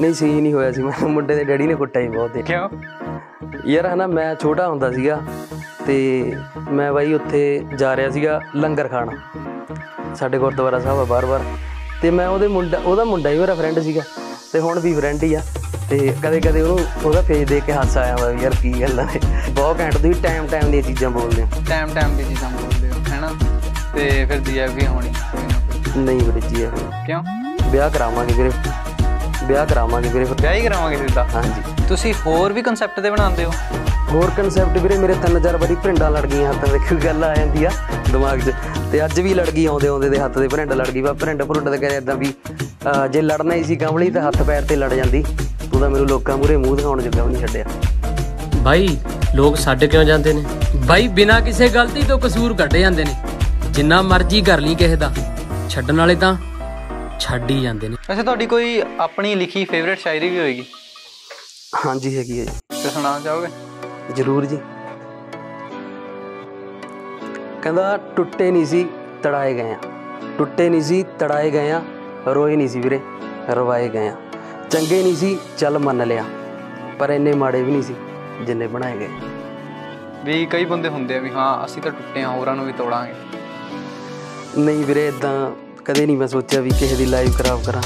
ਨਹੀਂ ਸਹੀ ਨਹੀਂ ਹੋਇਆ ਸੀ ਮੈਂ ਮੁੰਡੇ ਦੇ ਡੈਡੀ ਨੇ ਕੁੱਟਿਆ ਹੀ ਬਹੁਤ ਦੇ ਕਿਉਂ ਯਾਰ ਹਨਾ ਮੈਂ ਛੋਟਾ ਹੁੰਦਾ ਸੀਗਾ ਤੇ ਮੈਂ ਬਾਈ ਉੱਥੇ ਜਾ ਰਿਹਾ ਸੀਗਾ ਲੰਗਰ ਖਾਣ ਸਾਡੇ ਗੁਰਦੁਆਰਾ ਸਾਹਿਬ ਆ ਬਾਰ-ਬਾਰ ਤੇ ਮੈਂ ਉਹਦੇ ਮੁੰਡਾ ਉਹਦਾ ਮੁੰਡਾ ਹੀ ਮੇਰਾ ਫਰੈਂਡ ਸੀਗਾ ਤੇ ਹੁਣ ਵੀ ਫਰੈਂਡ ਹੀ ਆ ਤੇ ਕਦੇ ਕਦੇ ਉਹਨੂੰ ਉਹਦਾ ਫੇਸ ਦੇਖ ਕੇ ਹਾਸਾ ਆਇਆ ਵਾ ਯਾਰ ਕੀ ਗੱਲਾਂ ਨੇ ਬਹੁਤ ਘੈਂਟ ਦੀ ਟਾਈਮ ਟਾਈਮ ਦੀਆਂ ਚੀਜ਼ਾਂ ਬੋਲਦੇ ਆ ਟਾਈਮ ਟਾਈਮ ਦੀਆਂ ਚੀਜ਼ਾਂ ਬੋਲਦੇ ਆ ਹੈਨਾ ਤੇ ਫਿਰ ਦੀਆ ਵੀ ਹੋਣੀ ਨਹੀਂ ਬੜੀ ਜੀ ਕਿਉਂ ਵਿਆਹ ਕਰਾਵਾਂਗੇ ਵੀਰੇ ਵਿਆਹ ਕਰਾਵਾਂਗੇ ਵੀਰੇ ਵਿਆਹ ਹੀ ਕਰਾਵਾਂਗੇ ਸਿੱਧਾ ਹਾਂਜੀ ਤੁਸੀਂ ਹੋਰ ਵੀ ਕਨਸੈਪਟ ਦੇ ਬਣਾਉਂਦੇ ਹੋ ਹੋਰ ਕਨਸੈਪਟ ਵੀਰੇ ਮੇਰੇ 3000 ਵਾਰੀ ਭਰਿੰਡਾਂ ਲੜ ਗਈਆਂ ਹੱਥਾਂ ਦੇ ਕੋਈ ਗੱਲ ਆ ਜਾਂਦੀ ਆ ਦਿਮਾਗ 'ਚ ਤੇ ਅੱਜ ਵੀ ਲੜ ਗਈ ਆਉਂਦੇ ਆਉਂਦੇ ਦੇ ਹੱਥ ਦੇ ਭਰਿੰਡ ਲੜ ਗਈ ਵਾ ਭਰਿੰਡ ਭਰੁੰਡ ਦੇ ਕਰੇ ਇਦਾਂ ਵੀ ਜੇ ਲੜਨਾ ਹੀ ਸੀ ਕੰਬਲੀ ਤਾਂ ਹੱਥ ਪੈਰ ਤੇ ਲੜ ਜਾਂਦੀ ਤੂੰ ਤਾਂ ਮੈਨੂੰ ਲੋਕਾਂ ਮੂਰੇ ਮੂੰਹ ਦਿਖਾਉਣ ਜਿੱਦਾਂ ਵੀ ਨਹੀਂ ਛੱਡਿਆ ਬਾਈ ਲੋਕ ਛੱਡ ਕਿਉਂ ਜਾਂਦੇ ਨੇ ਬਾਈ ਬਿਨਾਂ ਕਿਸੇ ਗਲਤੀ ਤੋਂ ਕਸੂਰ ਕੱਢੇ ਜਾਂਦੇ ਨੇ ਜਿੰਨਾ ਮਰਜ਼ੀ ਕਰ ਲਈ ਕਿਸੇ ਦਾ ਛੱਡਣ ਵਾਲੇ ਤਾਂ ਛੱਡ ਹੀ ਜਾਂਦੇ ਨੇ ਅੱਛਾ ਤੁਹਾਡੀ ਕੋਈ ਆਪਣੀ ਲਿਖੀ ਫੇਵਰਿਟ ਸ਼ਾਇਰੀ ਵੀ ਹੋਏਗੀ ਹਾਂਜੀ ਹੈਗੀ ਹੈ ਜੀ ਤੇ ਸੁਣਾਉਣਾ ਚਾਹੋਗੇ ਜ਼ਰੂਰ ਜੀ ਕਹਿੰਦਾ ਟੁੱਟੇ ਨਹੀਂ ਸੀ ਤੜਾਏ ਗਏ ਆ ਟੁੱਟੇ ਨਹੀਂ ਸੀ ਤੜਾਏ ਗਏ ਆ ਰੋਏ ਨਹੀਂ ਸੀ ਵੀਰੇ ਰਵਾਏ ਗਏ ਆ ਚੰਗੇ ਨਹੀਂ ਸੀ ਚੱਲ ਮੰਨ ਲਿਆ ਪਰ ਇੰਨੇ ਮਾੜੇ ਵੀ ਨਹੀਂ ਸੀ ਜਿੰਨੇ ਬਣਾਏ ਗਏ ਵੀ ਕਈ ਬੰਦੇ ਹੁੰਦੇ ਆ ਵੀ ਹਾਂ ਅਸੀਂ ਤਾਂ ਟੁੱਟੇ ਆ ਹੋਰਾਂ ਨੂੰ ਵੀ ਤੋੜਾਂਗੇ ਨਹੀਂ ਵੀਰੇ ਇਦਾਂ ਕਦੇ ਨਹੀਂ ਮੈਂ ਸੋਚਿਆ ਵੀ ਕਿਸੇ ਦੀ ਲਾਈਵ ਖਰਾਬ ਕਰਾਂ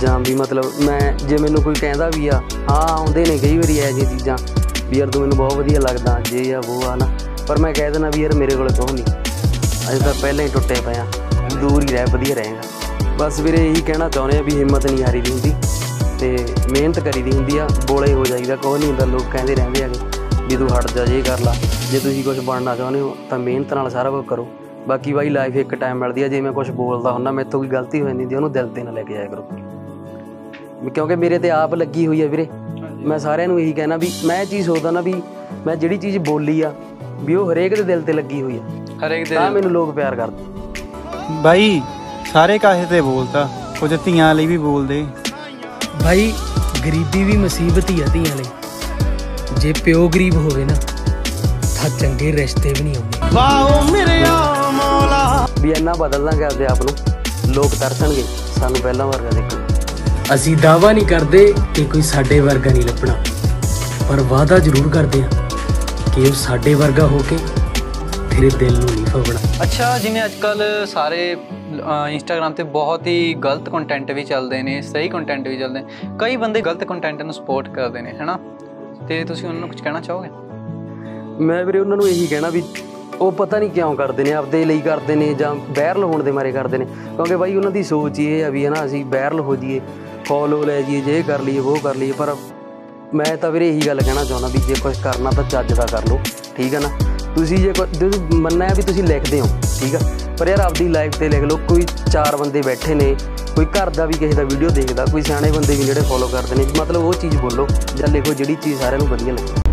ਜਾਂ ਵੀ ਮਤਲਬ ਮੈਂ ਜੇ ਮੈਨੂੰ ਕੋਈ ਕਹਿੰਦਾ ਵੀ ਆ ਹਾਂ ਆਉਂਦੇ ਨੇ ਕਈ ਵਾਰੀ ਐ ਜੀ ਚੀਜ਼ਾਂ ਵੀ ਯਾਰ ਤੂੰ ਮੈਨੂੰ ਬਹੁਤ ਵਧੀਆ ਲੱਗਦਾ ਜੇ ਆ ਉਹ ਆ ਨਾ ਪਰ ਮੈਂ ਕਹਿ ਦਿੰਦਾ ਵੀ ਯਾਰ ਮੇਰੇ ਕੋਲ ਕੋਈ ਨਹੀਂ ਅਜੇ ਤਾਂ ਪਹਿਲਾਂ ਹੀ ਟੁੱਟੇ ਪਿਆ ਦੂਰ ਹੀ ਰਹਿ ਵਧੀਆ ਰਹੇਗਾ ਬਸ ਵੀਰੇ ਇਹੀ ਕਹਿਣਾ ਚਾਹੁੰਦੇ ਆ ਵੀ ਹਿੰਮਤ ਨਹੀਂ ਹਾਰੀ ਦੀ ਹੁੰਦੀ ਤੇ ਮਿਹਨਤ ਕਰੀ ਦੀ ਹੁੰਦੀ ਆ ਬੋਲੇ ਹੋ ਜਾਈਦਾ ਕੋਈ ਨਹੀਂ ਹੁੰਦਾ ਲੋਕ ਕਹਿੰਦੇ ਰਹਿੰਦੇ ਆਗੇ ਵੀ ਤੂੰ ਹਟ ਜਾ ਜੇ ਕਰ ਲਾ ਜੇ ਤੁਸੀਂ ਕੁਝ ਬਣਨਾ ਚਾਹੁੰਦੇ ਹੋ ਤਾਂ ਮਿਹਨਤ ਨਾਲ ਸਾਰਾ ਕੁਝ ਕਰੋ ਬਾਕੀ ਬਾਈ ਲਾਈਫ ਇੱਕ ਟਾਈਮ ਮਿਲਦੀ ਆ ਜੇ ਮੈਂ ਕੁਝ ਬੋਲਦਾ ਹੁੰਦਾ ਮੈਥੋਂ ਕੋਈ ਗਲਤੀ ਹੋ ਜਾਂਦੀ ਦੀ ਉਹਨੂੰ ਦਿਲ ਤੇ ਨਾ ਲੈ ਕੇ ਜਾਇਆ ਕਰੋ ਕਿਉਂਕਿ ਮੇਰੇ ਤੇ ਆਪ ਲੱਗੀ ਹੋਈ ਆ ਵੀਰੇ ਮੈਂ ਸਾਰਿਆਂ ਨੂੰ ਇਹੀ ਕਹਿਣਾ ਵੀ ਮੈਂ ਇਹ ਚੀਜ਼ ਸੋਚਦਾ ਨਾ ਵੀ ਮੈਂ ਜਿਹੜੀ ਚੀਜ਼ ਬੋਲੀ ਆ ਵੀ ਉਹ ਹਰੇਕ ਦੇ ਦਿਲ ਤੇ ਲੱਗੀ ਹੋਈ ਆ ਹਰੇਕ ਦੇ ਤਾਂ ਮੈਨੂੰ ਲੋਕ ਪਿਆਰ ਕਰਦੇ ਬਾਈ ਸਾਰੇ ਕਾਹੇ ਤੇ ਬੋਲਦਾ ਕੁਝ ਧੀਆਂ ਲਈ ਵੀ ਬੋਲਦੇ ਬਾਈ ਗਰੀਬੀ ਵੀ ਮੁਸੀਬਤ ਹੀ ਆ ਧੀਆਂ ਲਈ ਜੇ ਪਿਓ ਗਰੀਬ ਹੋਵੇ ਨਾ ਤਾਂ ਚੰਗੇ ਰਿਸ਼ਤੇ ਵੀ ਨਹੀਂ ਆਉਂਦੇ ਵਾਓ ਮੇਰੇ ਆ ਮੌਲਾ ਵੀ ਇੰਨਾ ਬਦਲ ਲਾਂਗੇ ਆਪਦੇ ਆਪ ਨੂੰ ਲੋਕ ਤਰਸਣਗੇ ਸਾਨੂੰ ਪਹਿਲਾਂ ਵਰਗਾ ਦੇਖੋ ਅਸੀਂ ਦਾਵਾ ਨਹੀਂ ਕਰਦੇ ਕਿ ਕੋਈ ਸਾਡੇ ਵਰਗਾ ਨਹੀਂ ਲੱਭਣਾ ਪਰ ਵਾਅਦਾ ਜ਼ਰੂਰ ਕਰਦੇ ਹਾਂ ਕਿ ਉਹ ਸਾਡੇ ਵਰਗਾ ਹੋ ਕੇ ਤੇਰੇ ਦਿਲ ਨੂੰ ਨਹੀਂ ਫੋੜਣਾ ਅੱਛਾ ਜਿਵੇਂ ਅੱਜ ਕੱਲ ਸਾਰੇ ਇੰਸਟਾਗ੍ਰam ਤੇ ਬਹੁਤ ਹੀ ਗਲਤ ਕੰਟੈਂਟ ਵੀ ਚੱਲਦੇ ਨੇ ਸਹੀ ਕੰਟੈਂਟ ਵੀ ਚੱਲਦੇ ਨੇ ਕਈ ਬੰਦੇ ਗਲਤ ਕੰਟੈਂਟ ਨੂੰ ਸਪੋਰਟ ਕਰਦੇ ਨੇ ਹੈਨਾ ਤੇ ਤੁਸੀਂ ਉਹਨਾਂ ਨੂੰ ਕੁਝ ਕਹਿਣਾ ਚਾਹੋਗੇ ਮੈਂ ਵੀਰੇ ਉਹਨਾਂ ਨੂੰ ਇਹੀ ਕਹਿਣਾ ਵੀ ਉਹ ਪਤਾ ਨਹੀਂ ਕਿਉਂ ਕਰਦੇ ਨੇ ਆਪਦੇ ਲਈ ਕਰਦੇ ਨੇ ਜਾਂ ਵਾਇਰਲ ਹੋਣ ਦੇ ਮਾਰੇ ਕਰਦੇ ਨੇ ਕਿਉਂਕਿ ਬਾਈ ਉਹਨਾਂ ਦੀ ਸੋਚ ਹੀ ਇਹ ਆ ਵੀ ਹਨਾ ਅਸੀਂ ਵਾਇਰਲ ਹੋ ਜਾਈਏ ਫੋਲੋ ਲੈ ਜਾਈਏ ਜੇ ਕਰ ਲਈਏ ਉਹ ਕਰ ਲਈਏ ਪਰ ਮੈਂ ਤਾਂ ਵੀਰੇ ਇਹੀ ਗੱਲ ਕਹਿਣਾ ਚਾਹੁੰਦਾ ਵੀ ਜੇ ਕੁਝ ਕਰਨਾ ਤਾਂ ਚੱਜ ਦਾ ਕਰ ਲਓ ਠੀਕ ਹੈ ਨਾ ਤੁਸੀਂ ਜੇ ਕੋਈ ਮੰਨਣਾ ਵੀ ਤੁਸੀਂ ਲਿਖਦੇ ਹੋ ਠੀਕ ਆ ਪਰ ਯਾਰ ਆਪਦੀ ਲਾਈਫ ਤੇ ਲਿਖ ਲਓ ਕੋਈ ਚਾਰ ਬੰਦੇ ਬੈਠੇ ਨੇ ਕੋਈ ਘਰ ਦਾ ਵੀ ਕਿਸੇ ਦਾ ਵੀਡੀਓ ਦੇਖਦਾ ਕੋਈ ਸਿਆਣੇ ਬੰਦੇ ਵੀ ਜਿਹੜੇ ਫੋਲੋ ਕਰਦੇ ਨੇ ਮਤਲਬ ਉਹ ਚੀਜ਼ ਬੋਲੋ ਜਾਂ ਲਿਖੋ ਜਿਹੜੀ ਚੀਜ਼ ਸਾਰਿਆਂ ਨੂੰ ਵਧੀਆ ਲੱਗੇ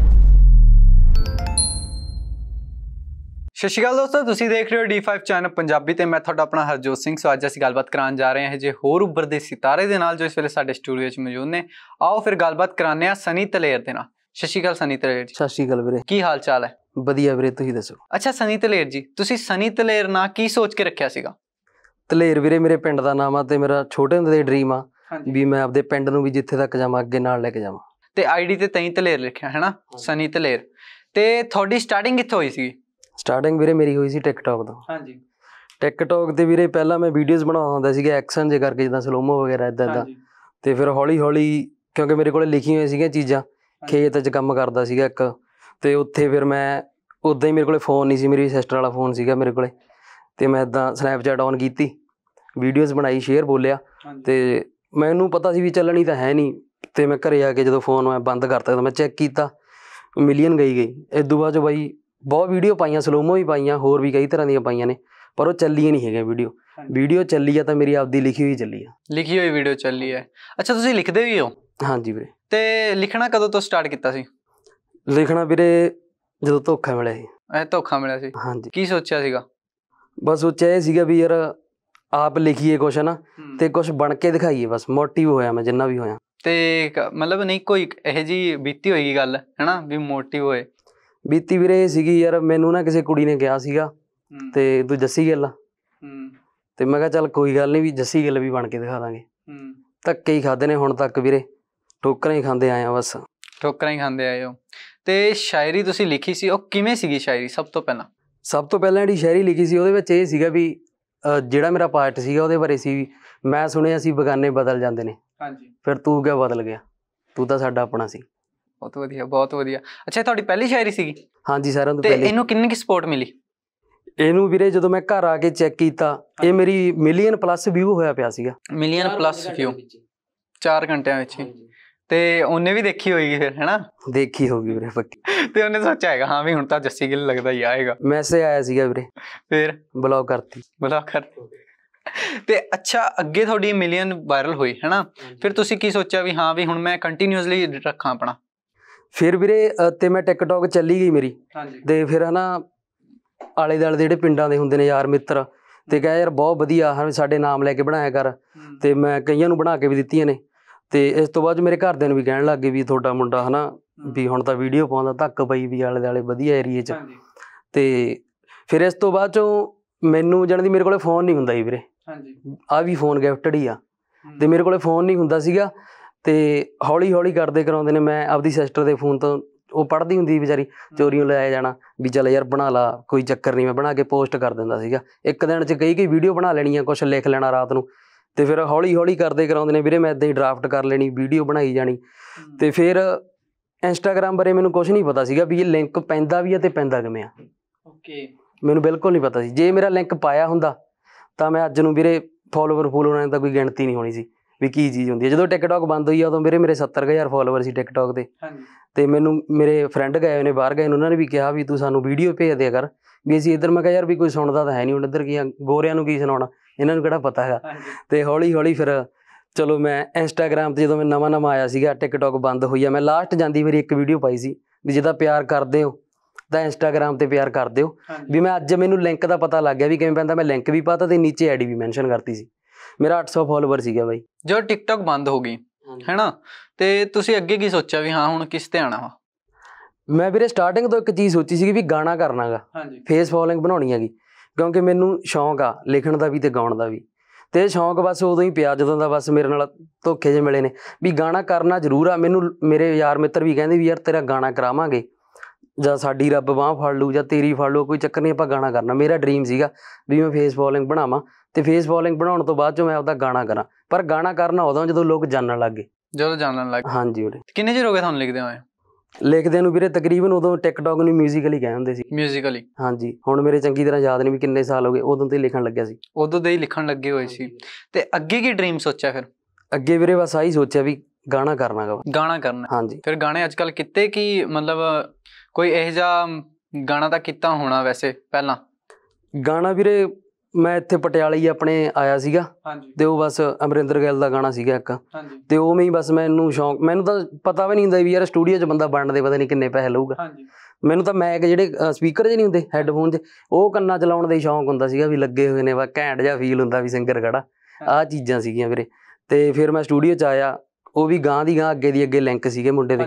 ਸਤਿ ਸ਼੍ਰੀ ਅਕਾਲ ਦੋਸਤੋ ਤੁਸੀਂ ਦੇਖ ਰਹੇ ਹੋ D5 ਚੈਨਲ ਪੰਜਾਬੀ ਤੇ ਮੈਂ ਤੁਹਾਡਾ ਆਪਣਾ ਹਰਜੋਤ ਸਿੰਘ ਸੋ ਅੱਜ ਅਸੀਂ ਗੱਲਬਾਤ ਕਰਾਉਣ ਜਾ ਰਹੇ ਹਾਂ ਜੇ ਹੋਰ ਉੱਭਰਦੇ ਸਿਤਾਰੇ ਦੇ ਨਾਲ ਜੋ ਇਸ ਵੇਲੇ ਸਾਡੇ ਸਟੂਡੀਓ ਵਿੱਚ ਮੌਜੂਦ ਨੇ ਆਓ ਫਿਰ ਗੱਲਬਾਤ ਕਰਾਨੇ ਆ ਸਨੀ ਤਲੇਰ ਦੇ ਨਾਲ ਸਤਿ ਸ਼੍ਰੀ ਅਕਾਲ ਸਨੀ ਤਲੇਰ ਜੀ ਸਤਿ ਸ਼੍ਰੀ ਅਕਾਲ ਵੀਰੇ ਕੀ ਹਾਲ ਚਾਲ ਹੈ ਵਧੀਆ ਵੀਰੇ ਤੁਸੀਂ ਦੱਸੋ ਅੱਛਾ ਸਨੀ ਤਲੇਰ ਜੀ ਤੁਸੀਂ ਸਨੀ ਤਲੇਰ ਨਾਂ ਕੀ ਸੋਚ ਕੇ ਰੱਖਿਆ ਸੀਗਾ ਤਲੇਰ ਵੀਰੇ ਮੇਰੇ ਪਿੰਡ ਦਾ ਨਾਮ ਆ ਤੇ ਮੇਰਾ ਛੋਟੇ ਹੁੰਦੇ ਦਾ ਡ੍ਰੀਮ ਆ ਵੀ ਮੈਂ ਆਪਦੇ ਪਿੰਡ ਨੂੰ ਵੀ ਜਿੱਥੇ ਤੱਕ ਜਾਵਾਂ ਅੱਗੇ ਨਾਲ ਲੈ ਕੇ ਜਾਵਾਂ ਤੇ ਆਈਡੀ ਤੇ ਤਈ ਤਲੇਰ ਲਿਖਿਆ ਹੈ ਨਾ ਸਨੀ ਤਲੇਰ ਤੇ ਤੁਹਾਡੀ ਸਟਾਰਟਿੰਗ ਕਿੱਥੇ ਹੋਈ ਸੀ ਸਟਾਰਟਿੰਗ ਵੀਰੇ ਮੇਰੀ ਹੋਈ ਸੀ ਟਿਕਟੌਕ ਤੋਂ ਹਾਂਜੀ ਟਿਕਟੌਕ ਤੇ ਵੀਰੇ ਪਹਿਲਾਂ ਮੈਂ ਵੀਡੀਓਜ਼ ਬਣਾਉਂਦਾ ਹੁੰਦਾ ਸੀਗਾ ਐਕਸ਼ਨ ਜੇ ਕਰਕੇ ਜਿੱਦਾਂ ਸਲੋਮੋ ਵਗੈਰਾ ਇਦਾਂ ਦਾ ਤੇ ਫਿਰ ਹੌਲੀ ਹੌਲੀ ਕਿਉਂਕਿ ਮੇਰੇ ਕੋਲੇ ਲਿਖੀ ਹੋਈ ਸੀਗੀਆਂ ਚੀਜ਼ਾਂ ਖੇਤ 'ਚ ਕੰਮ ਕਰਦਾ ਸੀਗਾ ਇੱਕ ਤੇ ਉੱਥੇ ਫਿਰ ਮੈਂ ਉਦਾਂ ਹੀ ਮੇਰੇ ਕੋਲੇ ਫੋਨ ਨਹੀਂ ਸੀ ਮੇਰੀ ਸਿਸਟਰ ਵਾਲਾ ਫੋਨ ਸੀਗਾ ਮੇਰੇ ਕੋਲੇ ਤੇ ਮੈਂ ਇਦਾਂ ਸਨੈਪਚੈਟ ਔਨ ਕੀਤੀ ਵੀਡੀਓਜ਼ ਬਣਾਈ ਸ਼ੇਅਰ ਬੋਲਿਆ ਤੇ ਮੈਨੂੰ ਪਤਾ ਸੀ ਵੀ ਚੱਲਣੀ ਤਾਂ ਹੈ ਨਹੀਂ ਤੇ ਮੈਂ ਘਰੇ ਆ ਕੇ ਜਦੋਂ ਫੋਨ ਮੈਂ ਬੰਦ ਕਰਤਾ ਤਾਂ ਮੈਂ ਚੈੱਕ ਕੀਤਾ ਮਿਲੀਅਨ ਗਈ ਗਈ ਇਸ ਤੋਂ ਬਾਅਦ ਜੋ ਬਾਈ ਬਹੁਤ ਵੀਡੀਓ ਪਾਈਆਂ ਸਲੋਮੋ ਵੀ ਪਾਈਆਂ ਹੋਰ ਵੀ ਕਈ ਤਰ੍ਹਾਂ ਦੀਆਂ ਪਾਈਆਂ ਨੇ ਪਰ ਉਹ ਚੱਲੀ ਨਹੀਂ ਹੈਗੇ ਵੀਡੀਓ ਵੀਡੀਓ ਚੱਲੀ ਆ ਤਾਂ ਮੇਰੀ ਆਪਦੀ ਲਿਖੀ ਹੋਈ ਚੱਲੀ ਆ ਲਿਖੀ ਹੋਈ ਵੀਡੀਓ ਚੱਲੀ ਹੈ ਅੱਛਾ ਤੁਸੀਂ ਲਿਖਦੇ ਵੀ ਹੋ ਹਾਂਜੀ ਵੀਰੇ ਤੇ ਲਿਖਣਾ ਕਦੋਂ ਤੋਂ ਸਟਾਰਟ ਕੀਤਾ ਸੀ ਲਿਖਣਾ ਵੀਰੇ ਜਦੋਂ ਧੋਖਾ ਮਿਲਿਆ ਸੀ ਐ ਧੋਖਾ ਮਿਲਿਆ ਸੀ ਹਾਂਜੀ ਕੀ ਸੋਚਿਆ ਸੀਗਾ ਬਸ ਸੋਚਿਆ ਇਹ ਸੀਗਾ ਵੀ ਯਾਰ ਆਪ ਲਿਖੀਏ ਕੁਛ ਨਾ ਤੇ ਕੁਛ ਬਣ ਕੇ ਦਿਖਾਈਏ ਬਸ ਮੋਟਿਵ ਹੋਇਆ ਮੈਂ ਜਿੰਨਾ ਵੀ ਹੋਇਆ ਤੇ ਮਤਲਬ ਨਹੀਂ ਕੋਈ ਇਹ ਜੀ ਬੀਤੀ ਹੋਈ ਗੱਲ ਹੈ ਨਾ ਵੀ ਮੋਟਿਵ ਹੋਏ ਬੀਤੀ ਵੀਰੇ ਸੀਗੀ ਯਾਰ ਮੈਨੂੰ ਨਾ ਕਿਸੇ ਕੁੜੀ ਨੇ ਕਿਹਾ ਸੀਗਾ ਤੇ ਤੂੰ ਜੱਸੀ ਹੂੰ ਤੇ ਮੈਂ ਕਿਹਾ ਚੱਲ ਕੋਈ ਗੱਲ ਨਹੀਂ ਵੀ ਜੱਸੀ ਗੱਲ ਵੀ ਬਣ ਕੇ ਦਿਖਾ ਦਾਂਗੇ ਹੂੰ ਧੱਕੇ ਹੀ ਖਾਦੇ ਨੇ ਹੁਣ ਤੱਕ ਵੀਰੇ ਟੋਕਰਾਂ ਹੀ ਖਾਂਦੇ ਆਏ ਆ ਬਸ ਟੋਕਰਾਂ ਹੀ ਖਾਂਦੇ ਆਏ ਹੋ ਤੇ ਸ਼ਾਇਰੀ ਤੁਸੀਂ ਲਿਖੀ ਸੀ ਉਹ ਕਿਵੇਂ ਸੀਗੀ ਸ਼ਾਇਰੀ ਸਭ ਤੋਂ ਪਹਿਲਾਂ ਸਭ ਤੋਂ ਪਹਿਲਾਂ ਜਿਹੜੀ ਸ਼ਾਇਰੀ ਲਿਖੀ ਸੀ ਉਹਦੇ ਵਿੱਚ ਇਹ ਸੀਗਾ ਵੀ ਜਿਹੜਾ ਮੇਰਾ ਪਾਰਟ ਸੀਗਾ ਉਹਦੇ ਬਾਰੇ ਸੀ ਮੈਂ ਸੁਣਿਆ ਸੀ ਬਗਾਨੇ ਬਦਲ ਜਾਂਦੇ ਨੇ ਹਾਂਜੀ ਫਿਰ ਤੂੰ ਕਿਉਂ ਬਦਲ ਗਿਆ ਤੂੰ ਤਾਂ ਸਾਡਾ ਆਪਣਾ ਸੀ ਬਹੁਤ ਵਧੀਆ ਬਹੁਤ ਵਧੀਆ ਅੱਛਾ ਤੁਹਾਡੀ ਪਹਿਲੀ ਸ਼ਾਇਰੀ ਸੀਗੀ ਹਾਂਜੀ ਸਾਰਿਆਂ ਤੋਂ ਪਹਿਲੀ ਤੇ ਇਹਨੂੰ ਕਿੰਨੀ ਕੀ ਸਪੋਰਟ ਮਿਲੀ ਇਹਨੂੰ ਵੀਰੇ ਜਦੋਂ ਮੈਂ ਘਰ ਆ ਕੇ ਚੈੱਕ ਕੀਤਾ ਇਹ ਮੇਰੀ ਮਿਲੀਅਨ ਪਲੱਸ ਵਿਊ ਹੋਇਆ ਪਿਆ ਸੀਗਾ ਮਿਲੀਅਨ ਪਲੱਸ ਵਿਊ 4 ਘੰਟਿਆਂ ਵਿੱਚ ਤੇ ਉਹਨੇ ਵੀ ਦੇਖੀ ਹੋਈਗੀ ਫਿਰ ਹੈਨਾ ਦੇਖੀ ਹੋਗੀ ਵੀਰੇ ਪੱਕੀ ਤੇ ਉਹਨੇ ਸੋਚਿਆ ਹੈਗਾ ਹਾਂ ਵੀ ਹੁਣ ਤਾਂ ਜੱਸੀ ਗਿੱਲ ਲੱਗਦਾ ਹੀ ਆਏਗਾ ਮੈਸੇਜ ਆਇਆ ਸੀਗਾ ਵੀਰੇ ਫਿਰ ਬਲੌਕ ਕਰਤੀ ਬਲੌਕ ਕਰਤੀ ਤੇ ਅੱਛਾ ਅੱਗੇ ਤੁਹਾਡੀ ਮਿਲੀਅਨ ਵਾਇਰਲ ਹੋਈ ਹੈਨਾ ਫਿਰ ਤੁਸੀਂ ਕੀ ਸੋਚਿਆ ਵੀ ਹਾਂ ਵੀ ਹੁਣ ਮੈਂ ਕੰਟੀਨਿਊਸਲੀ ਰੱਖਾਂ ਆਪਣਾ ਫਿਰ ਵੀਰੇ ਤੇ ਮੈਂ ਟਿਕਟੌਕ ਚੱਲੀ ਗਈ ਮੇਰੀ ਤੇ ਫਿਰ ਹਨਾ ਆਲੇ ਦਾਲੇ ਦੇ ਜਿਹੜੇ ਪਿੰਡਾਂ ਦੇ ਹੁੰਦੇ ਨੇ ਯਾਰ ਮਿੱਤਰ ਤੇ ਕਹੇ ਯਾਰ ਬਹੁਤ ਵਧੀਆ ਹਨ ਸਾਡੇ ਨਾਮ ਲੈ ਕੇ ਬਣਾਇਆ ਕਰ ਤੇ ਮੈਂ ਕਈਆਂ ਨੂੰ ਬਣਾ ਕੇ ਵੀ ਦਿੱਤੀਆਂ ਨੇ ਤੇ ਇਸ ਤੋਂ ਬਾਅਦ ਮੇਰੇ ਘਰਦਿਆਂ ਨੂੰ ਵੀ ਕਹਿਣ ਲੱਗ ਗਏ ਵੀ ਤੁਹਾਡਾ ਮੁੰਡਾ ਹਨਾ ਵੀ ਹੁਣ ਤਾਂ ਵੀਡੀਓ ਪਾਉਂਦਾ ਧੱਕ ਪਈ ਵੀ ਆਲੇ ਦਾਲੇ ਵਧੀਆ ਏਰੀਏ 'ਚ ਤੇ ਫਿਰ ਇਸ ਤੋਂ ਬਾਅਦ ਚੋਂ ਮੈਨੂੰ ਜਾਣੀ ਦੀ ਮੇਰੇ ਕੋਲੇ ਫੋਨ ਨਹੀਂ ਹੁੰਦਾ ਜੀ ਵੀਰੇ ਹਾਂਜੀ ਆ ਵੀ ਫੋਨ ਗਿਫਟਡ ਹੀ ਆ ਤੇ ਮੇਰੇ ਕੋਲੇ ਫੋਨ ਨਹੀਂ ਹੁੰਦਾ ਸੀਗਾ ਤੇ ਹੌਲੀ ਹੌਲੀ ਕਰਦੇ ਕਰਾਉਂਦੇ ਨੇ ਮੈਂ ਆਪਦੀ ਸਿਸਟਰ ਦੇ ਫੋਨ ਤੋਂ ਉਹ ਪੜਦੀ ਹੁੰਦੀ ਵਿਚਾਰੀ ਚੋਰੀਆਂ ਲੈ ਜਾਣਾ ਵੀ ਚੱਲ ਯਾਰ ਬਣਾ ਲਾ ਕੋਈ ਚੱਕਰ ਨਹੀਂ ਮੈਂ ਬਣਾ ਕੇ ਪੋਸਟ ਕਰ ਦਿੰਦਾ ਸੀਗਾ ਇੱਕ ਦਿਨ 'ਚ ਕਈ ਕਈ ਵੀਡੀਓ ਬਣਾ ਲੈਣੀਆਂ ਕੁਝ ਲਿਖ ਲੈਣਾ ਰਾਤ ਨੂੰ ਤੇ ਫਿਰ ਹੌਲੀ ਹੌਲੀ ਕਰਦੇ ਕਰਾਉਂਦੇ ਨੇ ਵੀਰੇ ਮੈਂ ਇਦਾਂ ਹੀ ਡਰਾਫਟ ਕਰ ਲੈਣੀ ਵੀਡੀਓ ਬਣਾਈ ਜਾਣੀ ਤੇ ਫਿਰ ਇੰਸਟਾਗ੍ਰam ਬਾਰੇ ਮੈਨੂੰ ਕੁਝ ਨਹੀਂ ਪਤਾ ਸੀਗਾ ਵੀ ਇਹ ਲਿੰਕ ਪੈਂਦਾ ਵੀ ਆ ਤੇ ਪੈਂਦਾ ਕਿਵੇਂ ਆ ਓਕੇ ਮੈਨੂੰ ਬਿਲਕੁਲ ਨਹੀਂ ਪਤਾ ਸੀ ਜੇ ਮੇਰਾ ਲਿੰਕ ਪਾਇਆ ਹੁੰਦਾ ਤਾਂ ਮੈਂ ਅੱਜ ਨੂੰ ਵੀਰੇ ਫੋਲੋਵਰ ਫੁੱਲ ਹੋਣਾ ਤਾਂ ਕੋਈ ਗਿਣਤੀ ਨਹੀਂ ਹੋਣੀ ਸੀ ਵੀ ਕੀ ਚੀਜ਼ ਹੁੰਦੀ ਹੈ ਜਦੋਂ ਟਿਕਟੌਕ ਬੰਦ ਹੋਈ ਆ ਉਦੋਂ ਮੇਰੇ ਮੇਰੇ 70000 ਫਾਲੋਅਰ ਸੀ ਟਿਕਟੌਕ ਤੇ ਹਾਂਜੀ ਤੇ ਮੈਨੂੰ ਮੇਰੇ ਫਰੈਂਡ ਗਏ ਨੇ ਬਾਹਰ ਗਏ ਨੇ ਉਹਨਾਂ ਨੇ ਵੀ ਕਿਹਾ ਵੀ ਤੂੰ ਸਾਨੂੰ ਵੀਡੀਓ ਭੇਜ ਦੇ ਕਰ ਵੀ ਅਸੀਂ ਇੱਧਰ ਮੈਂ ਕਿਹਾ ਯਾਰ ਵੀ ਕੋਈ ਸੁਣਦਾ ਤਾਂ ਹੈ ਨਹੀਂ ਹੁਣ ਇੱਧਰ ਕੀ ਗੋਰਿਆਂ ਨੂੰ ਕੀ ਸੁਣਾਉਣਾ ਇਹਨਾਂ ਨੂੰ ਕਿਹੜਾ ਪਤਾ ਹੈਗਾ ਤੇ ਹੌਲੀ ਹੌਲੀ ਫਿਰ ਚਲੋ ਮੈਂ ਇੰਸਟਾਗ੍ਰam ਤੇ ਜਦੋਂ ਮੈਂ ਨਵਾਂ ਨਵਾਂ ਆਇਆ ਸੀਗਾ ਟਿਕਟੌਕ ਬੰਦ ਹੋਈ ਆ ਮੈਂ ਲਾਸਟ ਜਾਂਦੀ ਮੇਰੀ ਇੱਕ ਵੀਡੀਓ ਪਾਈ ਸੀ ਵੀ ਜਿਹਦਾ ਪਿਆਰ ਕਰਦੇ ਹੋ ਤਾਂ ਇੰਸਟਾਗ੍ਰam ਤੇ ਪਿਆਰ ਕਰਦੇ ਹੋ ਵੀ ਮੈਂ ਅੱਜ ਮੈਨੂੰ ਲਿੰਕ ਦਾ ਪਤਾ ਲੱਗ ਗਿਆ ਵੀ ਕਿਵੇਂ ਪੈਂਦਾ ਮੈਂ ਲਿੰਕ ਵੀ ਪਾਤਾ ਤੇ ਨੀਚੇ ਆਈਡੀ ਵੀ ਮੈਂਸ਼ਨ ਕਰਤੀ ਸੀ ਮੇਰਾ 800 ਫਾਲੋਅਰ ਸੀਗਾ ਬਾਈ ਜੋ ਟਿਕਟੌਕ ਬੰਦ ਹੋ ਗਈ ਹੈਨਾ ਤੇ ਤੁਸੀਂ ਅੱਗੇ ਕੀ ਸੋਚਿਆ ਵੀ ਹਾਂ ਹੁਣ ਕਿਸ ਤੇ ਆਣਾ ਵਾ ਮੈਂ ਵੀਰੇ ਸਟਾਰਟਿੰਗ ਤੋਂ ਇੱਕ ਚੀਜ਼ ਸੋਚੀ ਸੀ ਵੀ ਗਾਣਾ ਕਰਨਾਗਾ ਫੇਸ ਫਾਲੋਇੰਗ ਬਣਾਉਣੀ ਹੈਗੀ ਕਿਉਂਕਿ ਮੈਨੂੰ ਸ਼ੌਂਕ ਆ ਲਿਖਣ ਦਾ ਵੀ ਤੇ ਗਾਉਣ ਦਾ ਵੀ ਤੇ ਸ਼ੌਂਕ ਬਸ ਉਦੋਂ ਹੀ ਪਿਆ ਜਦੋਂ ਦਾ ਬਸ ਮੇਰੇ ਨਾਲ ਧੋਖੇ ਜੇ ਮਿਲੇ ਨੇ ਵੀ ਗਾਣਾ ਕਰਨਾ ਜ਼ਰੂਰ ਆ ਮੈਨੂੰ ਮੇਰੇ ਯਾਰ ਮਿੱਤਰ ਵੀ ਕਹਿੰਦੇ ਵੀ ਯਾਰ ਤੇਰਾ ਗਾਣਾ ਕਰਾਵਾਂਗੇ ਜਾਂ ਸਾਡੀ ਰੱਬ ਬਾਹ ਫੜ ਲੂ ਜਾਂ ਤੇਰੀ ਫੜ ਲੂ ਕੋਈ ਚੱਕਰ ਨਹੀਂ ਆਪਾਂ ਗਾਣਾ ਕਰਨਾ ਮੇਰਾ ਡ੍ਰੀਮ ਸੀਗਾ ਵੀ ਮੈਂ ਫੇਸ ਬੋਲਿੰਗ ਬਣਾਵਾਂ ਤੇ ਫੇਸ ਬੋਲਿੰਗ ਬਣਾਉਣ ਤੋਂ ਬਾਅਦ ਜੋ ਮੈਂ ਆਪਦਾ ਗਾਣਾ ਕਰਾਂ ਪਰ ਗਾਣਾ ਕਰਨਾ ਉਦੋਂ ਜਦੋਂ ਲੋਕ ਜਾਣਨ ਲੱਗੇ ਜਦੋਂ ਜਾਣਨ ਲੱਗੇ ਹਾਂਜੀ ਉਹ ਕਿੰਨੇ ਚਿਰ ਹੋ ਗਏ ਤੁਹਾਨੂੰ ਲਿਖਦੇ ਹੋਏ ਲਿਖਦੇ ਨੂੰ ਵੀਰੇ ਤਕਰੀਬਨ ਉਦੋਂ ਟਿਕਟੌਕ ਨੂੰ ਮਿਊਜ਼ੀਕਲੀ ਕਹਿੰਦੇ ਹੁੰਦੇ ਸੀ 뮤지컬ੀ ਹਾਂਜੀ ਹੁਣ ਮੇਰੇ ਚੰਗੀ ਤਰ੍ਹਾਂ ਯਾਦ ਨਹੀਂ ਵੀ ਕਿੰਨੇ ਸਾਲ ਹੋ ਗਏ ਉਦੋਂ ਤੇ ਲਿਖਣ ਲੱਗਿਆ ਸੀ ਉਦੋਂ ਦੇ ਹੀ ਲਿਖਣ ਲੱਗੇ ਹੋਏ ਸੀ ਤੇ ਅੱਗੇ ਕੀ ਡ੍ਰੀਮ ਸੋਚਿਆ ਫਿਰ ਅੱਗੇ ਵੀਰੇ ਬਸ ਆਹੀ ਸੋਚਿਆ ਵੀ ਗਾਣਾ ਕਰਨਾ ਗਾਣਾ ਕਰਨਾ ਹਾਂਜੀ ਫਿਰ ਗਾਣੇ ਅੱਜ ਕੱਲ ਕਿਤੇ ਕੀ ਮਤਲਬ ਕੋਈ ਇਹ ਜਾ ਗਾਣਾ ਤਾਂ ਕੀਤਾ ਹੋਣਾ ਵੈਸੇ ਪਹਿਲਾਂ ਗਾਣਾ ਵੀਰੇ ਮੈਂ ਇੱਥੇ ਪਟਿਆਲੇ ਹੀ ਆਪਣੇ ਆਇਆ ਸੀਗਾ ਤੇ ਉਹ ਬਸ ਅਮਰਿੰਦਰ ਗਿੱਲ ਦਾ ਗਾਣਾ ਸੀਗਾ ਇੱਕ ਤੇ ਉਹ ਮੈਂ ਹੀ ਬਸ ਮੈਨੂੰ ਸ਼ੌਂਕ ਮੈਨੂੰ ਤਾਂ ਪਤਾ ਵੀ ਨਹੀਂ ਹੁੰਦਾ ਵੀ ਯਾਰ ਸਟੂਡੀਓ 'ਚ ਬੰਦਾ ਬਣਨ ਦੇ ਪਤਾ ਨਹੀਂ ਕਿੰਨੇ ਪੈਸੇ ਲਊਗਾ ਮੈਨੂੰ ਤਾਂ ਮੈਕ ਜਿਹੜੇ ਸਪੀਕਰ ਜੇ ਨਹੀਂ ਹੁੰਦੇ ਹੈੱਡਫੋਨ 'ਚ ਉਹ ਕੰਨਾਂ 'ਚ ਲਾਉਣ ਦਾ ਹੀ ਸ਼ੌਂਕ ਹੁੰਦਾ ਸੀਗਾ ਵੀ ਲੱਗੇ ਹੋਏ ਨੇ ਵਾ ਘੈਂਟ ਜਿਹਾ ਫੀਲ ਹੁੰਦਾ ਵੀ ਸਿੰਗਰ ਖੜਾ ਆਹ ਚੀਜ਼ਾਂ ਸੀਗੀਆਂ ਵੀਰੇ ਤੇ ਫਿਰ ਮੈਂ ਸਟੂਡੀਓ 'ਚ ਆਇਆ ਉਹ ਵੀ ਗਾਂ ਦੀ ਗਾਂ ਅੱਗੇ ਦੀ ਅੱਗੇ ਲਿੰਕ ਸੀਗੇ ਮੁੰਡੇ ਦੇ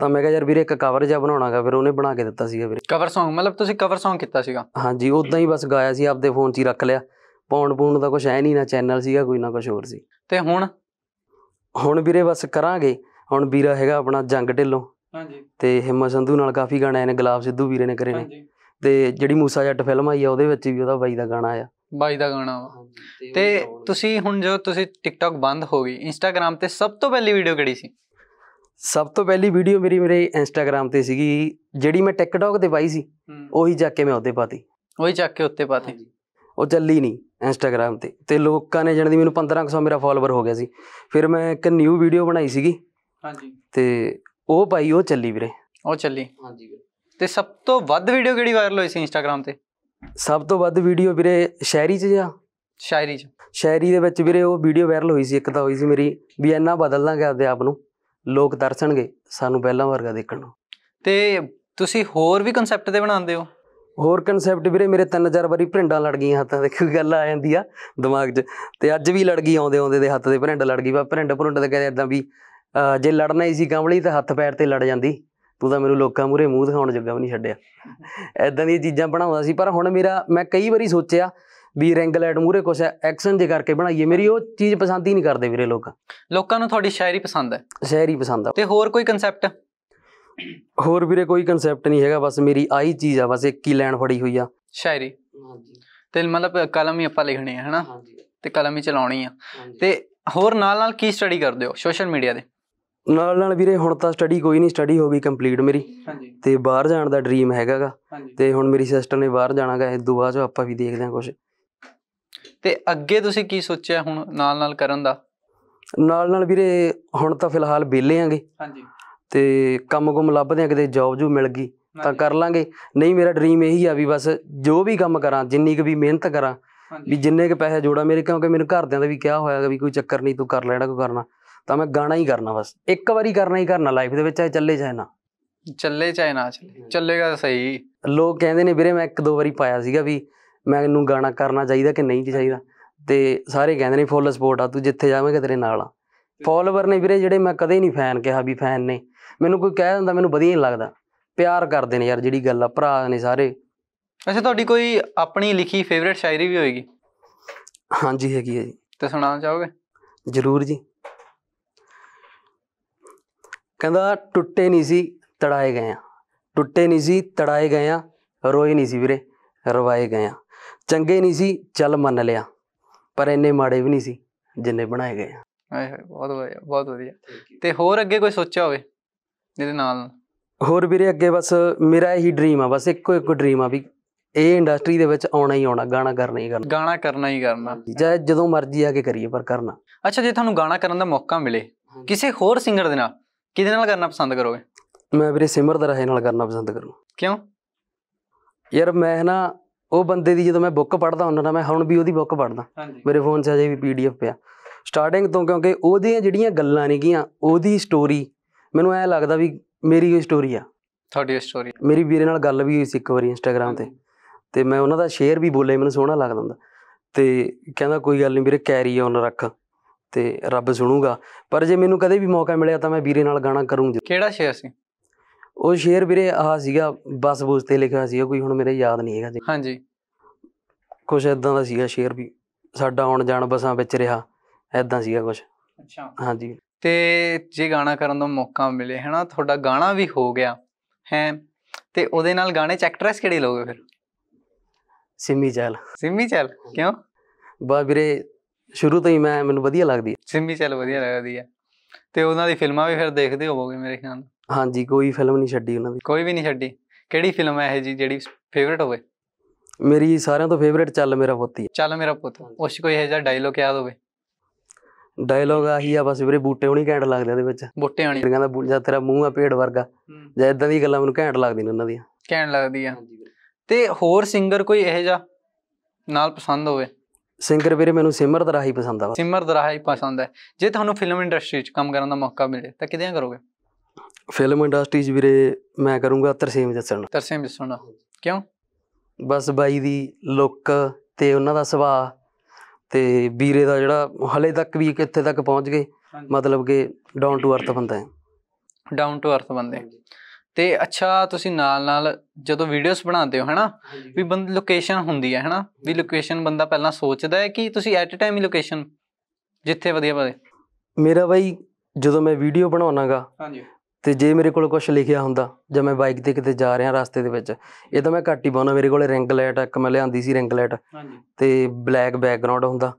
ਤਾਂ ਮੈਂ ਕਿਹਾ ਯਾਰ ਵੀਰੇ ਇੱਕ ਕਵਰ ਜਿਹਾ ਬਣਾਉਣਾਗਾ ਫਿਰ ਉਹਨੇ ਬਣਾ ਕੇ ਦਿੱਤਾ ਸੀਗਾ ਵੀਰੇ ਕਵਰ Song ਮਤਲਬ ਤੁਸੀਂ ਕਵਰ Song ਕੀਤਾ ਸੀਗਾ ਹਾਂਜੀ ਉਦਾਂ ਹੀ ਬਸ ਗਾਇਆ ਸੀ ਆਪਦੇ ਫੋਨ 'ਚ ਹੀ ਰੱਖ ਲਿਆ ਪੌਂਡ ਪੌਂਡ ਦਾ ਕੁਝ ਐ ਨਹੀਂ ਨਾ ਚੈਨਲ ਸੀਗਾ ਕੋਈ ਨਾ ਕੁਝ ਹੋਰ ਸੀ ਤੇ ਹੁਣ ਹੁਣ ਵੀਰੇ ਬਸ ਕਰਾਂਗੇ ਹੁਣ ਵੀਰਾ ਹੈਗਾ ਆਪਣਾ ਜੰਗ ਢਿੱਲੋਂ ਹਾਂਜੀ ਤੇ ਹਿੰਮਤ ਸੰਧੂ ਨਾਲ ਕਾਫੀ ਗਾਣੇ ਆਏ ਨੇ ਗੁਲਾਬ ਸਿੱਧੂ ਵੀਰੇ ਨੇ ਕਰੇ ਨੇ ਤੇ ਜਿਹੜੀ ਮੂਸਾ ਜੱਟ ਫਿਲਮ ਆਈ ਆ ਉਹਦੇ ਵਿੱਚ ਵੀ ਉਹਦਾ ਬਾਈ ਦਾ ਗਾਣਾ ਆਇਆ ਬਾਈ ਦਾ ਗਾਣਾ ਤੇ ਤੁਸੀਂ ਹੁਣ ਜੋ ਤੁਸੀਂ ਟਿਕਟੌਕ ਬੰਦ ਹੋ ਗਈ ਇੰਸਟਾਗ੍ਰam ਤੇ ਸਭ ਤੋਂ ਪਹਿਲੀ ਵੀਡੀਓ ਕਿਹੜੀ ਸੀ ਸਭ ਤੋਂ ਪਹਿਲੀ ਵੀਡੀਓ ਮੇਰੀ ਮੇਰੇ ਇੰਸਟਾਗ੍ਰam ਤੇ ਸੀਗੀ ਜਿਹੜੀ ਮੈਂ ਟਿਕਟੌਕ ਤੇ ਪਾਈ ਸੀ ਉਹੀ ਜਾ ਕੇ ਮੈਂ ਉਹਦੇ ਪਾਤੀ ਉਹੀ ਚੱਕ ਕੇ ਉੱਤੇ ਪਾਤੀ ਉਹ ਚੱਲੀ ਨਹੀਂ ਇੰਸਟਾਗ੍ਰam ਤੇ ਤੇ ਲੋਕਾਂ ਨੇ ਜਣਦੀ ਮੈਨੂੰ 1500 ਮੇਰਾ ਫਾਲੋਅਰ ਹੋ ਗਿਆ ਸੀ ਫਿਰ ਮੈਂ ਇੱਕ ਨਿਊ ਵੀਡੀਓ ਬਣਾਈ ਸੀਗੀ ਹਾਂਜੀ ਤੇ ਉਹ ਪਾਈ ਉਹ ਚੱਲੀ ਵੀਰੇ ਉਹ ਚੱਲੀ ਹਾਂਜੀ ਵੀਰੇ ਤੇ ਸਭ ਤੋਂ ਵੱਧ ਵੀਡੀਓ ਕਿਹੜੀ ਵਾਇਰਲ ਹੋਈ ਸੀ ਇੰਸਟਾਗ੍ਰam ਤੇ ਸਭ ਤੋਂ ਵੱਧ ਵੀਡੀਓ ਵੀਰੇ ਸ਼ਾਇਰੀ 'ਚ ਜਾਂ ਸ਼ਾਇਰੀ 'ਚ ਸ਼ਾਇਰੀ ਦੇ ਵਿੱਚ ਵੀਰੇ ਉਹ ਵੀਡੀਓ ਵਾਇਰਲ ਹੋਈ ਸੀ ਇੱਕ ਤਾਂ ਹੋਈ ਸੀ ਮੇਰੀ ਵੀ ਇੰਨਾ ਬਦਲ ਦਾਂਗੇ ਆਪਦੇ ਆਪ ਨੂੰ ਲੋਕ ਦਰਸਣਗੇ ਸਾਨੂੰ ਪਹਿਲਾਂ ਵਰਗਾ ਦੇਖਣ ਨੂੰ ਤੇ ਤੁਸੀਂ ਹੋਰ ਵੀ ਕਨਸੈਪਟ ਦੇ ਬਣਾਉਂਦੇ ਹੋ ਹੋਰ ਕਨਸੈਪਟ ਵੀਰੇ ਮੇਰੇ 3000 ਵਾਰੀ ਭਿੰਡਾਂ ਲੜ ਗਈਆਂ ਹੱਥਾਂ ਦੇ ਕੋਈ ਗੱਲ ਆ ਜਾਂਦੀ ਆ ਦਿਮਾਗ 'ਚ ਤੇ ਅੱਜ ਵੀ ਲੜ ਗਈ ਆਉਂਦੇ ਆਉਂਦੇ ਦੇ ਹੱਥ ਦੇ ਭਿੰਡ ਲੜ ਗਈ ਵਾ ਭਿੰਡ ਭੁੰਡ ਦੇ ਕਹਿੰਦੇ ਇਦਾਂ ਵੀ ਜੇ ਲੜਨਾ ਹੀ ਸੀ ਕੰਬਲੀ ਤਾਂ ਹੱਥ ਪੈਰ ਤੇ ਲੜ ਜਾਂਦੀ ਤੂੰ ਤਾਂ ਮੈਨੂੰ ਲੋਕਾਂ ਮੂਰੇ ਮੂੰਹ ਦਿਖਾਉਣ ਜੱਗਾ ਵੀ ਨਹੀਂ ਛੱਡਿਆ ਐਦਾਂ ਦੀਆਂ ਚੀਜ਼ਾਂ ਬਣਾਉਂਦਾ ਸੀ ਪਰ ਹੁਣ ਮੇਰਾ ਮੈਂ ਕਈ ਵਾਰੀ ਸੋਚਿਆ ਵੀ ਰੈਂਗਲ ਐਟ ਮੂਰੇ ਕੁਛ ਐਕਸ਼ਨ ਜੇ ਕਰਕੇ ਬਣਾਈਏ ਮੇਰੀ ਉਹ ਚੀਜ਼ ਪਸੰਦ ਹੀ ਨਹੀਂ ਕਰਦੇ ਵੀਰੇ ਲੋਕ ਲੋਕਾਂ ਨੂੰ ਤੁਹਾਡੀ ਸ਼ਾਇਰੀ ਪਸੰਦ ਹੈ ਸ਼ਾਇਰੀ ਪਸੰਦ ਆ ਤੇ ਹੋਰ ਕੋਈ ਕਨਸੈਪਟ ਹੋਰ ਵੀਰੇ ਕੋਈ ਕਨਸੈਪਟ ਨਹੀਂ ਹੈਗਾ ਬਸ ਮੇਰੀ ਆਹੀ ਚੀਜ਼ ਆ ਬਸ ਇੱਕ ਹੀ ਲਾਈਨ ਫੜੀ ਹੋਈ ਆ ਸ਼ਾਇਰੀ ਹਾਂਜੀ ਤੇ ਮਤਲਬ ਕਲਮ ਹੀ ਆਪਾਂ ਲਿਖਣੀ ਹੈ ਹਨਾ ਤੇ ਕਲਮ ਹੀ ਚਲਾਉਣੀ ਆ ਤੇ ਹੋਰ ਨਾਲ ਨਾਲ ਕੀ ਸਟੱਡੀ ਕਰਦੇ ਹੋ ਸੋਸ਼ਲ ਮੀਡੀਆ ਦੇ ਨਾਲ ਨਾਲ ਵੀਰੇ ਹੁਣ ਤਾਂ ਸਟੱਡੀ ਕੋਈ ਨਹੀਂ ਸਟੱਡੀ ਹੋ ਗਈ ਕੰਪਲੀਟ ਮੇਰੀ ਤੇ ਬਾਹਰ ਜਾਣ ਦਾ ਡ੍ਰੀਮ ਹੈਗਾਗਾ ਤੇ ਹੁਣ ਮੇਰੀ ਸਿਸਟਰ ਨੇ ਬਾਹਰ ਜਾਣਾਗਾ ਇਸ ਤੋਂ ਬਾਅਦ ਆਪਾਂ ਵੀ ਦੇਖਦੇ ਹਾਂ ਕੁਝ ਤੇ ਅੱਗੇ ਤੁਸੀਂ ਕੀ ਸੋਚਿਆ ਹੁਣ ਨਾਲ ਨਾਲ ਕਰਨ ਦਾ ਨਾਲ ਨਾਲ ਵੀਰੇ ਹੁਣ ਤਾਂ ਫਿਲਹਾਲ ਬੇਲੇ ਆਂਗੇ ਹਾਂਜੀ ਤੇ ਕੰਮ-ਕੁਮ ਲੱਭਦੇ ਆ ਕਿਤੇ ਜੌਬ ਜੂ ਮਿਲ ਗਈ ਤਾਂ ਕਰ ਲਾਂਗੇ ਨਹੀਂ ਮੇਰਾ ਡ੍ਰੀਮ ਇਹੀ ਆ ਵੀ ਬਸ ਜੋ ਵੀ ਕੰਮ ਕਰਾਂ ਜਿੰਨੀ ਕੁ ਵੀ ਮਿਹਨਤ ਕਰਾਂ ਵੀ ਜਿੰਨੇ ਕੁ ਪੈਸੇ ਜੋੜਾ ਮੇਰੇ ਕਿਉਂਕਿ ਮੈਨੂੰ ਘਰਦਿਆਂ ਦਾ ਵੀ ਕਿਹਾ ਹੋਇਆ ਵੀ ਕੋਈ ਚੱਕਰ ਨਹੀਂ ਤੂੰ ਕਰ ਲੈਣਾ ਕੋ ਕਰਨਾ ਤਾਂ ਮੈਂ ਗਾਣਾ ਹੀ ਕਰਨਾ ਬਸ ਇੱਕ ਵਾਰੀ ਕਰਨਾ ਹੀ ਕਰਨਾ ਲਾਈਫ ਦੇ ਵਿੱਚ ਚਾਹੇ ਚੱਲੇ ਜਾਏ ਨਾ ਚੱਲੇ ਚਾਹੇ ਨਾ ਚੱਲੇ ਚੱਲੇਗਾ ਸਹੀ ਲੋਕ ਕਹਿੰਦੇ ਨੇ ਵੀਰੇ ਮੈਂ ਇੱਕ ਦੋ ਵਾਰੀ ਪਾਇਆ ਸੀਗਾ ਵੀ ਮੈਨੂੰ ਗਾਣਾ ਕਰਨਾ ਚਾਹੀਦਾ ਕਿ ਨਹੀਂ ਚਾਹੀਦਾ ਤੇ ਸਾਰੇ ਕਹਿੰਦੇ ਨੇ ਫੁੱਲ ਸਪੋਰਟ ਆ ਤੂੰ ਜਿੱਥੇ ਜਾਵੇਂਗਾ ਤੇਰੇ ਨਾਲ ਆ ਫੋਲੋਵਰ ਨੇ ਵੀਰੇ ਜਿਹੜੇ ਮੈਂ ਕਦੇ ਨਹੀਂ ਫੈਨ ਕਿਹਾ ਵੀ ਫੈਨ ਨੇ ਮੈਨੂੰ ਕੋਈ ਕਹਿ ਦਿੰਦਾ ਮੈਨੂੰ ਵਧੀਆ ਨਹੀਂ ਲੱਗਦਾ ਪਿਆਰ ਕਰਦੇ ਨੇ ਯਾਰ ਜਿਹੜੀ ਗੱਲ ਆ ਭਰਾ ਨੇ ਸਾਰੇ ਅੱਛਾ ਤੁਹਾਡੀ ਕੋਈ ਆਪਣੀ ਲਿਖੀ ਫੇਵਰਿਟ ਸ਼ਾਇਰੀ ਵੀ ਹੋਏਗੀ ਹਾਂਜੀ ਹੈਗੀ ਹੈ ਜੀ ਤੇ ਸੁਣਾਉਣਾ ਚਾਹੋਗੇ ਜ਼ਰੂਰ ਜੀ ਕਹਿੰਦਾ ਟੁੱਟੇ ਨਹੀਂ ਸੀ ਤੜਾਏ ਗਏ ਆ ਟੁੱਟੇ ਨਹੀਂ ਸੀ ਤੜਾਏ ਗਏ ਆ ਰੋਏ ਨਹੀਂ ਸੀ ਵੀਰੇ ਰਵਾਏ ਗਏ ਆ ਚੰਗੇ ਨਹੀਂ ਸੀ ਚੱਲ ਮੰਨ ਲਿਆ ਪਰ ਇੰਨੇ ਮਾੜੇ ਵੀ ਨਹੀਂ ਸੀ ਜਿੰਨੇ ਬਣਾਏ ਗਏ ਆ ਹਾਏ ਹਾਏ ਬਹੁਤ ਵਧੀਆ ਬਹੁਤ ਵਧੀਆ ਤੇ ਹੋਰ ਅੱਗੇ ਕੋਈ ਸੋਚਿਆ ਹੋਵੇ ਇਹਦੇ ਨਾਲ ਹੋਰ ਵੀਰੇ ਅੱਗੇ ਬਸ ਮੇਰਾ ਇਹੀ ਡ੍ਰੀਮ ਆ ਬਸ ਇੱਕੋ ਇੱਕ ਡ੍ਰੀਮ ਆ ਵੀ ਇਹ ਇੰਡਸਟਰੀ ਦੇ ਵਿੱਚ ਆਉਣਾ ਹੀ ਆਉਣਾ ਗਾਣਾ ਕਰਨਾ ਹੀ ਕਰਨਾ ਗਾਣਾ ਕਰਨਾ ਹੀ ਕਰਨਾ ਜੇ ਜਦੋਂ ਮਰਜ਼ੀ ਆ ਕੇ ਕਰੀਏ ਪਰ ਕਰਨਾ ਅੱਛਾ ਜੇ ਤੁਹਾਨੂੰ ਗਾਣਾ ਕਰਨ ਦਾ ਮੌਕਾ ਮਿਲੇ ਕਿਸੇ ਹੋਰ ਸਿੰਗਰ ਦੇ ਨਾਲ ਕਿਹਦੇ ਨਾਲ ਕਰਨਾ ਪਸੰਦ ਕਰੋਗੇ ਮੈਂ ਵੀਰੇ ਸਿਮਰ ਦਰਾਹੇ ਨਾਲ ਕਰਨਾ ਪਸੰਦ ਕਰੂੰ ਕਿਉਂ ਯਾਰ ਮੈਂ ਨਾ ਉਹ ਬੰਦੇ ਦੀ ਜਦੋਂ ਮੈਂ ਬੁੱਕ ਪੜ੍ਹਦਾ ਹੁੰਦਾ ਨਾ ਮੈਂ ਹੁਣ ਵੀ ਉਹਦੀ ਬੁੱਕ ਪੜ੍ਹਦਾ ਮੇਰੇ ਫੋਨ 'ਚ ਅਜੇ ਵੀ ਪੀਡੀਐਫ ਪਿਆ ਸਟਾਰਟਿੰਗ ਤੋਂ ਕਿਉਂਕਿ ਉਹਦੀਆਂ ਜਿਹੜੀਆਂ ਗੱਲਾਂ ਨੇਗੀਆਂ ਉਹਦੀ ਸਟੋਰੀ ਮੈਨੂੰ ਐ ਲੱਗਦਾ ਵੀ ਮੇਰੀ ਹੀ ਸਟੋਰੀ ਆ ਤੁਹਾਡੀ ਸਟੋਰੀ ਮੇਰੀ ਵੀਰੇ ਨਾਲ ਗੱਲ ਵੀ ਹੋਈ ਸੀ ਇੱਕ ਵਾਰੀ ਇੰਸਟਾਗ੍ਰam ਤੇ ਤੇ ਮੈਂ ਉਹਨਾਂ ਦਾ ਸ਼ੇਅਰ ਵੀ ਬੋਲੇ ਮੈਨੂੰ ਸੋਹਣਾ ਲੱਗਦਾ ਹੁੰਦਾ ਤੇ ਕਹਿੰਦਾ ਕੋਈ ਗੱਲ ਨਹੀਂ ਵੀਰੇ ਕੈਰੀ ਆਨ ਰੱਖ ਤੇ ਰੱਬ ਸੁਣੂਗਾ ਪਰ ਜੇ ਮੈਨੂੰ ਕਦੇ ਵੀ ਮੌਕਾ ਮਿਲਿਆ ਤਾਂ ਮੈਂ ਵੀਰੇ ਨਾਲ ਗਾਣਾ ਕਰੂੰਗਾ ਕਿਹੜਾ ਸ਼ੇਅਰ ਸੀ ਉਹ ਸ਼ੇਰ ਵੀਰੇ ਆਹ ਸੀਗਾ ਬਸ ਬੂਸ ਤੇ ਲਿਖਿਆ ਸੀ ਕੋਈ ਹੁਣ ਮੇਰੇ ਯਾਦ ਨਹੀਂ ਹੈਗਾ ਜੀ ਹਾਂਜੀ ਕੁਝ ਐਦਾਂ ਦਾ ਸੀਗਾ ਸ਼ੇਰ ਵੀ ਸਾਡਾ ਆਉਣ ਜਾਣ ਬਸਾਂ ਵਿੱਚ ਰਿਹਾ ਐਦਾਂ ਸੀਗਾ ਕੁਝ ਅੱਛਾ ਹਾਂਜੀ ਤੇ ਜੇ ਗਾਣਾ ਕਰਨ ਦਾ ਮੌਕਾ ਮਿਲੇ ਹੈਨਾ ਤੁਹਾਡਾ ਗਾਣਾ ਵੀ ਹੋ ਗਿਆ ਹੈ ਤੇ ਉਹਦੇ ਨਾਲ ਗਾਣੇ ਚ ਐਕਟਰੈਸ ਕਿਹੜੇ ਲੋਗੇ ਫਿਰ ਸਿੰਮੀ ਚੱਲ ਸਿੰਮੀ ਚੱਲ ਕਿਉਂ ਬਾ ਵੀਰੇ ਸ਼ੁਰੂ ਤੋਂ ਹੀ ਮੈਂ ਮੈਨੂੰ ਵਧੀਆ ਲੱਗਦੀ ਹੈ ਸਿੰਮੀ ਚੱਲ ਵਧੀਆ ਲੱਗਦੀ ਹੈ ਤੇ ਉਹਨਾਂ ਦੀ ਫਿਲਮਾਂ ਵੀ ਫਿਰ ਦੇਖਦੇ ਹੋਵੋਗੇ ਮੇਰੇ ਖਿਆਲ ਹਾਂਜੀ ਕੋਈ ਫਿਲਮ ਨਹੀਂ ਛੱਡੀ ਉਹਨਾਂ ਦੀ ਕੋਈ ਵੀ ਨਹੀਂ ਛੱਡੀ ਕਿਹੜੀ ਫਿਲਮ ਹੈ ਇਹ ਜੀ ਜਿਹੜੀ ਫੇਵਰਿਟ ਹੋਵੇ ਮੇਰੀ ਸਾਰਿਆਂ ਤੋਂ ਫੇਵਰਿਟ ਚੱਲ ਮੇਰਾ ਪੁੱਤ ਹੀ ਚੱਲ ਮੇਰਾ ਪੁੱਤ ਉਸ ਕੋਈ ਇਹ ਜਿਹਾ ਡਾਇਲੋਗ ਯਾਦ ਹੋਵੇ ਡਾਇਲੋਗ ਆਹੀ ਆ ਬਸ ਵੀਰੇ ਬੂਟੇ ਹੁਣੀ ਘੈਂਟ ਲੱਗਦੇ ਉਹਦੇ ਵਿੱਚ ਬੂਟੇ ਆਣੀ ਕਹਿੰਦਾ ਬੂਲ ਜਾ ਤੇਰਾ ਮੂੰਹ ਆ ਪੇੜ ਵਰਗਾ ਜਾਂ ਇਦਾਂ ਦੀ ਗੱਲਾਂ ਮੈਨੂੰ ਘੈਂਟ ਲੱਗਦੀਆਂ ਨੇ ਉਹਨਾਂ ਦੀਆਂ ਘੈਂਟ ਲੱਗਦੀ ਆ ਤੇ ਹੋਰ ਸਿੰਗਰ ਕੋਈ ਇਹ ਜਿਹਾ ਨਾਲ ਪਸੰਦ ਹੋਵੇ ਸਿੰਗਰ ਵੀਰੇ ਮੈਨੂੰ ਸਿਮਰ ਦਰਾਹੀ ਪਸੰਦ ਆ ਸਿਮਰ ਦਰਾਹਾ ਪਸੰਦ ਹੈ ਜੇ ਤੁਹਾਨੂੰ ਫਿਲਮ ਇੰਡਸਟਰੀ 'ਚ ਕੰਮ ਕਰਨ ਦਾ ਮੌਕਾ ਮਿਲੇ ਤਾਂ ਕਿਦਿਆਂ ਕਰੋਗੇ ਫਿਲਮ ਇੰਡਸਟਰੀ 'ਚ ਵੀਰੇ ਮੈਂ ਕਰੂੰਗਾ ਤਰਸੇਮ ਜੱਸਣ ਤਰਸੇਮ ਜੱਸਣ ਕਿਉਂ ਬਸ ਬਾਈ ਦੀ ਲੁੱਕ ਤੇ ਉਹਨਾਂ ਦਾ ਸੁਭਾਅ ਤੇ ਵੀਰੇ ਦਾ ਜਿਹੜਾ ਹਲੇ ਤੱਕ ਵੀ ਕਿੱਥੇ ਤੱਕ ਪਹੁੰਚ ਗਏ ਮਤਲਬ ਕਿ ਡਾਊਨ ਟੂ ਅਰਥ ਬੰਦਾ ਹੈ ਡਾਊਨ ਟੂ ਅਰਥ ਬੰਦੇ ਤੇ ਅੱਛਾ ਤੁਸੀਂ ਨਾਲ ਨਾਲ ਜਦੋਂ ਵੀਡੀਓਜ਼ ਬਣਾਉਂਦੇ ਹੋ ਹਨਾ ਵੀ ਬੰਦ ਲੋਕੇਸ਼ਨ ਹੁੰਦੀ ਹੈ ਹਨਾ ਵੀ ਲੋਕੇਸ਼ਨ ਬੰਦਾ ਪਹਿਲਾਂ ਸੋਚਦਾ ਹੈ ਕਿ ਤੁਸੀਂ ਐਟ ਅ ਟਾਈਮ ਹੀ ਲੋਕੇਸ਼ਨ ਜਿੱਥੇ ਵਧੀਆ ਬਣੇ ਮੇਰਾ ਬਾਈ ਜਦੋਂ ਮੈਂ ਵੀਡੀਓ ਬਣਾਉਣਾਗਾ ਹਾਂਜੀ ਤੇ ਜੇ ਮੇਰੇ ਕੋਲ ਕੁਝ ਲਿਖਿਆ ਹੁੰਦਾ ਜਾਂ ਮੈਂ ਬਾਈਕ ਤੇ ਕਿਤੇ ਜਾ ਰਿਹਾ ਰਸਤੇ ਦੇ ਵਿੱਚ ਇਹ ਤਾਂ ਮੈਂ ਘੱਟ ਹੀ ਪਾਉਣਾ ਮੇਰੇ ਕੋਲੇ ਰਿੰਗ ਲਾਈਟ ਇੱਕ ਮੈਂ ਲਿਆਂਦੀ ਸੀ ਰਿੰਗ ਲਾਈਟ ਤੇ ਬਲੈਕ ਬੈਕਗ੍ਰਾਉਂਡ ਹੁੰਦਾ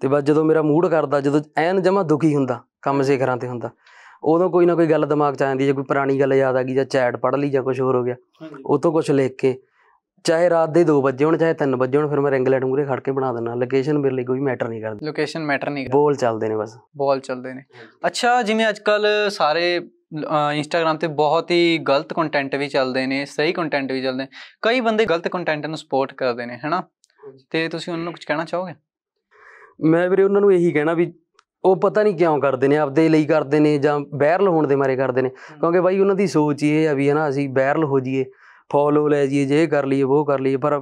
ਤੇ ਬਸ ਜਦੋਂ ਮੇਰਾ ਮੂਡ ਕਰਦਾ ਜਦੋਂ ਐਨ ਜਮਾ ਦੁਖੀ ਹੁੰਦਾ ਕੰਮ ਸਿਖਰਾਂ ਤੇ ਹੁੰਦਾ ਉਦੋਂ ਕੋਈ ਨਾ ਕੋਈ ਗੱਲ ਦਿਮਾਗ 'ਚ ਆ ਜਾਂਦੀ ਜੇ ਕੋਈ ਪੁਰਾਣੀ ਗੱਲ ਯਾਦ ਆ ਗਈ ਜਾਂ ਚੈਟ ਪੜ੍ਹ ਲਈ ਜਾਂ ਕੁਝ ਹੋਰ ਹੋ ਗਿਆ ਉਹ ਤੋਂ ਕੁਝ ਲਿਖ ਕੇ ਚਾਹੇ ਰਾਤ ਦੇ 2 ਵਜੇ ਹੋਣ ਚਾਹੇ 3 ਵਜੇ ਹੋਣ ਫਿਰ ਮੈਂ ਰਿੰਗ ਲਾਈਟ ਮੂਰੇ ਖੜ ਕੇ ਬਣਾ ਦਿੰਦਾ ਲੋਕੇਸ਼ਨ ਮੇਰੇ ਲਈ ਕੋਈ ਮੈਟਰ ਨਹੀਂ ਕਰਦੀ ਲੋਕੇਸ਼ਨ ਮੈਟਰ ਨਹੀਂ ਕਰਦੀ ਬੋਲ ਚੱਲਦੇ ਨੇ ਬਸ ਬੋਲ ਚੱਲਦੇ ਨੇ ਅੱਛਾ ਜਿਵੇਂ ਅੱਜ ਕੱਲ ਸਾਰੇ ਇੰਸਟਾਗ੍ਰam ਤੇ ਬਹੁਤ ਹੀ ਗਲਤ ਕੰਟੈਂਟ ਵੀ ਚੱਲਦੇ ਨੇ ਸਹੀ ਕੰਟੈਂਟ ਵੀ ਚੱਲਦੇ ਨੇ ਕਈ ਬੰਦੇ ਗਲਤ ਕੰਟੈਂਟ ਨੂੰ ਸਪੋਰਟ ਕਰਦੇ ਨੇ ਹੈਨਾ ਤੇ ਤੁਸੀਂ ਉਹਨਾਂ ਨੂੰ ਕੁਝ ਕਹਿਣਾ ਚਾਹੋਗੇ ਮੈਂ ਵੀਰੇ ਉਹਨਾਂ ਨੂੰ ਇਹੀ ਕਹਿਣਾ ਵੀ ਉਹ ਪਤਾ ਨਹੀਂ ਕਿਉਂ ਕਰਦੇ ਨੇ ਆਪਦੇ ਲਈ ਕਰਦੇ ਨੇ ਜਾਂ ਵਾਇਰਲ ਹੋਣ ਦੇ ਮਾਰੇ ਕਰਦੇ ਨੇ ਕਿਉਂਕਿ ਬਾਈ ਉਹਨਾਂ ਦੀ ਸੋਚ ਹੀ ਇਹ ਆ ਵੀ ਹਨਾ ਅਸੀਂ ਵਾਇਰਲ ਹੋ ਜਾਈਏ ਫੋਲੋ ਲੈ ਜਾਈਏ ਜੇ ਕਰ ਲਈਏ ਉਹ ਕਰ ਲਈਏ ਪਰ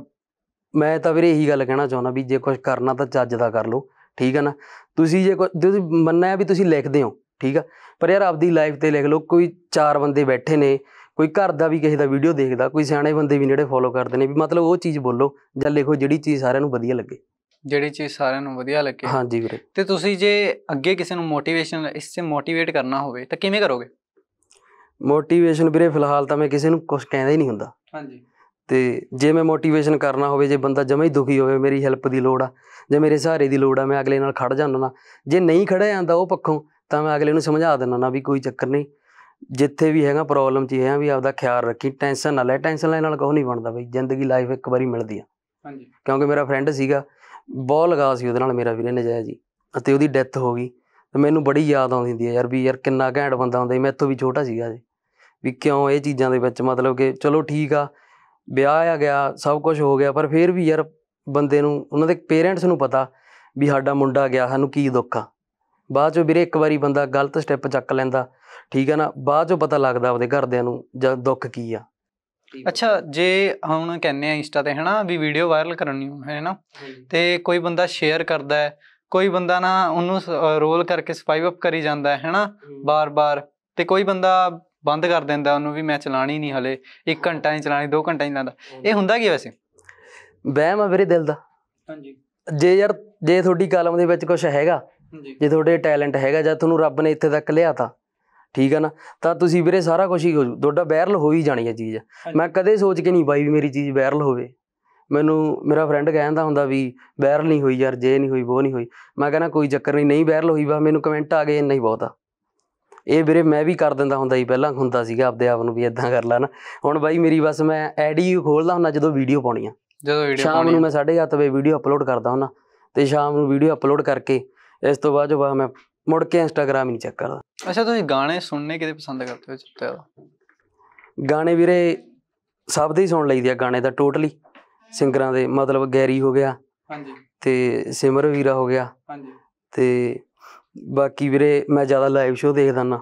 ਮੈਂ ਤਾਂ ਵੀਰੇ ਇਹੀ ਗੱਲ ਕਹਿਣਾ ਚਾਹੁੰਦਾ ਵੀ ਜੇ ਕੁਝ ਕਰਨਾ ਤਾਂ ਚੱਜ ਦਾ ਕਰ ਲਓ ਠੀਕ ਹੈ ਨਾ ਤੁਸੀਂ ਜੇ ਤੁਸੀਂ ਮੰਨਿਆ ਵੀ ਤੁਸੀਂ ਲਿਖਦੇ ਹੋ ਠੀਕ ਆ ਪਰ ਯਾਰ ਆਪਦੀ ਲਾਈਫ ਤੇ ਲਿਖ ਲਓ ਕੋਈ ਚਾਰ ਬੰਦੇ ਬੈਠੇ ਨੇ ਕੋਈ ਘਰ ਦਾ ਵੀ ਕਿਸੇ ਦਾ ਵੀਡੀਓ ਦੇਖਦਾ ਕੋਈ ਸਿਆਣੇ ਬੰਦੇ ਵੀ ਨੇੜੇ ਫੋਲੋ ਕਰਦੇ ਨੇ ਵੀ ਮਤਲਬ ਉਹ ਚੀਜ਼ ਬੋਲੋ ਜਾਂ ਲਿਖੋ ਜਿਹੜੀ ਚੀਜ਼ ਸਾਰਿਆਂ ਨੂੰ ਵਧੀਆ ਲੱਗੇ ਜਿਹੜੀ ਚੀਜ਼ ਸਾਰਿਆਂ ਨੂੰ ਵਧੀਆ ਲੱਗੇ ਹਾਂਜੀ ਵੀਰੇ ਤੇ ਤੁਸੀਂ ਜੇ ਅੱਗੇ ਕਿਸੇ ਨੂੰ ਮੋਟੀਵੇਸ਼ਨ ਇਸ ਮੋਟੀਵੇਟ ਕਰਨਾ ਹੋਵੇ ਤਾਂ ਕਿਵੇਂ ਕਰੋਗੇ ਮੋਟੀਵੇਸ਼ਨ ਵੀਰੇ ਫਿਲਹਾਲ ਤਾਂ ਮੈਂ ਕਿਸੇ ਨੂੰ ਕੁਝ ਕਹਿੰਦਾ ਹੀ ਨਹੀਂ ਹੁੰਦਾ ਹਾਂਜੀ ਤੇ ਜੇ ਮੈਂ ਮੋਟੀਵੇਸ਼ਨ ਕਰਨਾ ਹੋਵੇ ਜੇ ਬੰਦਾ ਜਮਾ ਹੀ ਦੁਖੀ ਹੋਵੇ ਮੇਰੀ ਹੈਲਪ ਦੀ ਲੋੜ ਆ ਜੇ ਮੇਰੇ ਸਹਾਰੇ ਦੀ ਲੋੜ ਆ ਮੈਂ ਅਗਲੇ ਨਾਲ ਖੜ ਨਾ ਜੇ ਨਹੀਂ ਖੜਿਆ ਜਾਂਦਾ ਉਹ ਪੱਖੋਂ ਤਾਂ ਮੈਂ ਅਗਲੇ ਨੂੰ ਸਮਝਾ ਦਿੰਦਾ ਨਾ ਵੀ ਕੋਈ ਚੱਕਰ ਨਹੀਂ ਜਿੱਥੇ ਵੀ ਹੈਗਾ ਪ੍ਰੋਬਲਮ 'ਚ ਹੈ ਵੀ ਆਪਦਾ ਖਿਆਲ ਰੱਖੀ ਟੈਨਸ਼ਨ ਨਾ ਲੈ ਟੈਨਸ਼ਨ ਲੈਣ ਨਾਲ ਕੋਈ ਨਹੀਂ ਬਣਦਾ ਬਈ ਜ਼ਿੰਦਗੀ ਲਾਈਫ ਇੱਕ ਵਾਰੀ ਮਿਲਦੀ ਆ ਹਾਂਜੀ ਕਿਉਂਕਿ ਮੇਰਾ ਫਰੈਂਡ ਸੀਗਾ ਬਹੁਤ ਲਗਾ ਸੀ ਉਹਦੇ ਨਾਲ ਮੇਰਾ ਵੀਰੇ ਨਜਾਇਜ਼ ਜੀ ਅਤੇ ਉਹਦੀ ਡੈਥ ਹੋ ਗਈ ਤੇ ਮੈਨੂੰ ਬੜੀ ਯਾਦ ਆਉਂਦੀ ਹੁੰਦੀ ਆ ਯਾਰ ਵੀ ਯਾਰ ਕਿੰਨਾ ਘੈਂਟ ਬੰਦਾ ਹੁੰਦਾ ਸੀ ਮੈਂ ਤੋਂ ਵੀ ਛੋਟਾ ਸੀਗਾ ਜੀ ਵੀ ਕਿਉਂ ਇਹ ਚੀਜ਼ਾਂ ਦੇ ਵਿੱਚ ਮਤਲਬ ਕਿ ਚਲੋ ਠੀਕ ਆ ਵਿਆਹ ਆ ਗਿਆ ਸਭ ਕੁਝ ਹੋ ਗਿਆ ਪਰ ਫਿਰ ਵੀ ਯਾਰ ਬੰਦੇ ਨੂੰ ਉਹਨਾਂ ਦੇ ਪੇਰੈਂਟਸ ਨੂੰ ਪਤਾ ਵੀ ਸਾਡਾ ਮੁੰਡਾ ਗਿਆ ਸਾਨੂੰ ਕੀ ਦੁੱਖ ਆ ਬਾਅਦ ਚੋਂ ਵੀਰੇ ਇੱਕ ਵਾਰੀ ਬੰਦਾ ਗਲਤ ਸਟੈਪ ਚੱਕ ਲੈਂਦਾ ਠੀਕ ਹੈ ਨਾ ਬਾਅਦ ਚੋਂ ਪਤਾ ਲੱਗਦਾ ਆਪਣੇ ਘਰਦਿਆਂ ਨੂੰ ਜਦ ਦੁੱਖ ਕੀ ਆ ਅੱਛਾ ਜੇ ਹੁਣ ਕਹਿੰਨੇ ਆ ਇੰਸਟਾ ਤੇ ਹਨਾ ਵੀ ਵੀਡੀਓ ਵਾਇਰਲ ਕਰਨੀ ਹੈ ਨਾ ਤੇ ਕੋਈ ਬੰਦਾ ਸ਼ੇਅਰ ਕਰਦਾ ਹੈ ਕੋਈ ਬੰਦਾ ਨਾ ਉਹਨੂੰ ਰੋਲ ਕਰਕੇ ਸਵਾਈਪ ਅਪ ਕਰੀ ਜਾਂਦਾ ਹੈ ਹਨਾ ਬਾਰ-ਬਾਰ ਤੇ ਕੋਈ ਬੰਦਾ ਬੰਦ ਕਰ ਦਿੰਦਾ ਉਹਨੂੰ ਵੀ ਮੈਂ ਚਲਾਣੀ ਨਹੀਂ ਹਲੇ 1 ਘੰਟਾ ਨਹੀਂ ਚਲਾਣੀ 2 ਘੰਟਾ ਨਹੀਂ ਲਾਂਦਾ ਇਹ ਹੁੰਦਾ ਕੀ ਵੈਸੇ ਬਹਿਮ ਆ ਵੀਰੇ ਦਿਲ ਦਾ ਹਾਂਜੀ ਜੇ ਯਾਰ ਜੇ ਤੁਹਾਡੀ ਕਲਮ ਦੇ ਵਿੱਚ ਕੁਝ ਹੈਗਾ ਜੇ ਤੁਹਾਡੇ ਟੈਲੈਂਟ ਹੈਗਾ ਜਾਂ ਤੁਹਾਨੂੰ ਰੱਬ ਨੇ ਇੱਥੇ ਤੱਕ ਤਾਂ ਠੀਕ ਹੈ ਨਾ ਤਾਂ ਤੁਸੀਂ ਵੀਰੇ ਸਾਰਾ ਕੁਝ ਹੀ ਹੋ ਜੂ ਤੁਹਾਡਾ ਵਾਇਰਲ ਹੋ ਹੀ ਜਾਣੀ ਹੈ ਚੀਜ਼ ਮੈਂ ਕਦੇ ਸੋਚ ਕੇ ਨਹੀਂ ਬਾਈ ਵੀ ਮੇਰੀ ਚੀਜ਼ ਵਾਇਰਲ ਹੋਵੇ ਮੈਨੂੰ ਮੇਰਾ ਫਰੈਂਡ ਕਹਿੰਦਾ ਹੁੰਦਾ ਵੀ ਵਾਇਰਲ ਨਹੀਂ ਹੋਈ ਯਾਰ ਜੇ ਨਹੀਂ ਹੋਈ ਉਹ ਨਹੀਂ ਹੋਈ ਮੈਂ ਕਹਿੰਦਾ ਕੋਈ ਚੱਕਰ ਨਹੀਂ ਨਹੀਂ ਵਾਇਰਲ ਹੋਈ ਬਾ ਮੈਨੂੰ ਕਮੈਂਟ ਆ ਗਏ ਇੰਨਾ ਹੀ ਬਹੁਤ ਆ ਇਹ ਵੀਰੇ ਮੈਂ ਵੀ ਕਰ ਦਿੰਦਾ ਹੁੰਦਾ ਸੀ ਪਹਿਲਾਂ ਹੁੰਦਾ ਸੀਗਾ ਆਪਦੇ ਆਪ ਨੂੰ ਵੀ ਇਦਾਂ ਕਰ ਲੈਣਾ ਹੁਣ ਬਾਈ ਮੇਰੀ ਬਸ ਮੈਂ ਐਡੀ ਖੋਲਦਾ ਹੁੰਦਾ ਜਦੋਂ ਵੀਡੀਓ ਪਾਉਣੀ ਆ ਜਦੋਂ ਵੀਡੀਓ ਪਾਉਣੀ ਸ਼ਾਮ ਨੂੰ ਮੈਂ 7:30 ਵਜੇ ਵੀਡੀਓ ਅਪਲੋਡ ਕਰਦਾ ਹੁੰਦਾ ਤੇ ਸ਼ਾਮ ਨੂੰ ਵੀਡੀਓ ਅਪਲੋਡ ਕਰਕੇ ਇਸ ਤੋਂ ਬਾਅਦ ਜੋ ਬਾ ਮੈਂ ਮੁੜ ਕੇ ਇੰਸਟਾਗ੍ਰam ਹੀ ਨਹੀਂ ਚੈੱਕ ਕਰਦਾ ਅੱਛਾ ਤੁਸੀਂ ਗਾਣੇ ਸੁਣਨੇ ਕਿਤੇ ਪਸੰਦ ਕਰਦੇ ਹੋ ਦਾ ਗਾਣੇ ਵੀਰੇ ਸਭ ਦੇ ਹੀ ਸੁਣ ਲਈਦੇ ਆ ਗਾਣੇ ਦਾ ਟੋਟਲੀ ਸਿੰਗਰਾਂ ਦੇ ਮਤਲਬ ਗੈਰੀ ਹੋ ਗਿਆ ਹਾਂਜੀ ਤੇ ਸਿਮਰ ਵੀਰਾ ਹੋ ਗਿਆ ਹਾਂਜੀ ਤੇ ਬਾਕੀ ਵੀਰੇ ਮੈਂ ਜ਼ਿਆਦਾ ਲਾਈਵ ਸ਼ੋਅ ਦੇਖਦਾ ਨਾ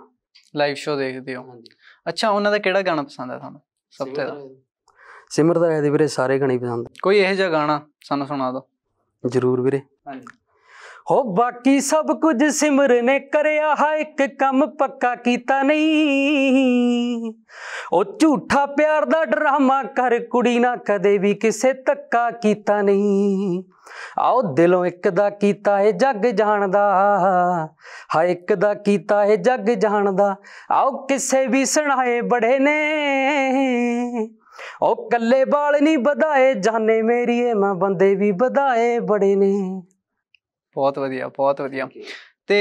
ਲਾਈਵ ਸ਼ੋਅ ਦੇਖਦੇ ਹੋ ਹਾਂਜੀ ਅੱਛਾ ਉਹਨਾਂ ਦਾ ਕਿਹੜਾ ਗਾਣਾ ਪਸੰਦ ਆ ਤੁਹਾਨੂੰ ਸਭ ਤੋਂ ਜ਼ਿਆਦਾ ਸਿਮਰ ਦਾ ਰਹਿਦੇ ਵੀਰੇ ਸਾਰੇ ਗਾਣੇ ਪਸੰਦ ਕੋਈ ਇਹੋ ਜਿਹਾ ਗਾਣਾ ਸਾਨੂੰ ਸੁਣਾ ਦਿਓ ਜ਼ਰੂਰ ਵੀਰੇ ਹਾਂਜੀ ਹੋ ਬਾਕੀ ਸਭ ਕੁਝ ਸਿਮਰ ਨੇ ਕਰਿਆ ਹਾ ਇੱਕ ਕੰਮ ਪੱਕਾ ਕੀਤਾ ਨਹੀਂ ਉਹ ਝੂਠਾ ਪਿਆਰ ਦਾ ਡਰਾਮਾ ਕਰ ਕੁੜੀ ਨਾ ਕਦੇ ਵੀ ਕਿਸੇ ਤੱਕਾ ਕੀਤਾ ਨਹੀਂ ਆਉ ਦਿਲੋਂ ਇੱਕ ਦਾ ਕੀਤਾ ਏ ਜੱਗ ਜਾਣਦਾ ਹਾ ਇੱਕ ਦਾ ਕੀਤਾ ਏ ਜੱਗ ਜਾਣਦਾ ਆਉ ਕਿਸੇ ਵੀ ਸੁਣਾਏ ਬੜੇ ਨੇ ਉਹ ਕੱਲੇ ਬਾਲ ਨਹੀਂ ਵਧਾਏ ਜਾਣੇ ਮੇਰੀਏ ਮੈਂ ਬੰਦੇ ਵੀ ਵਧਾਏ ਬੜੇ ਨੇ ਬਹੁਤ ਵਧੀਆ ਬਹੁਤ ਵਧੀਆ ਤੇ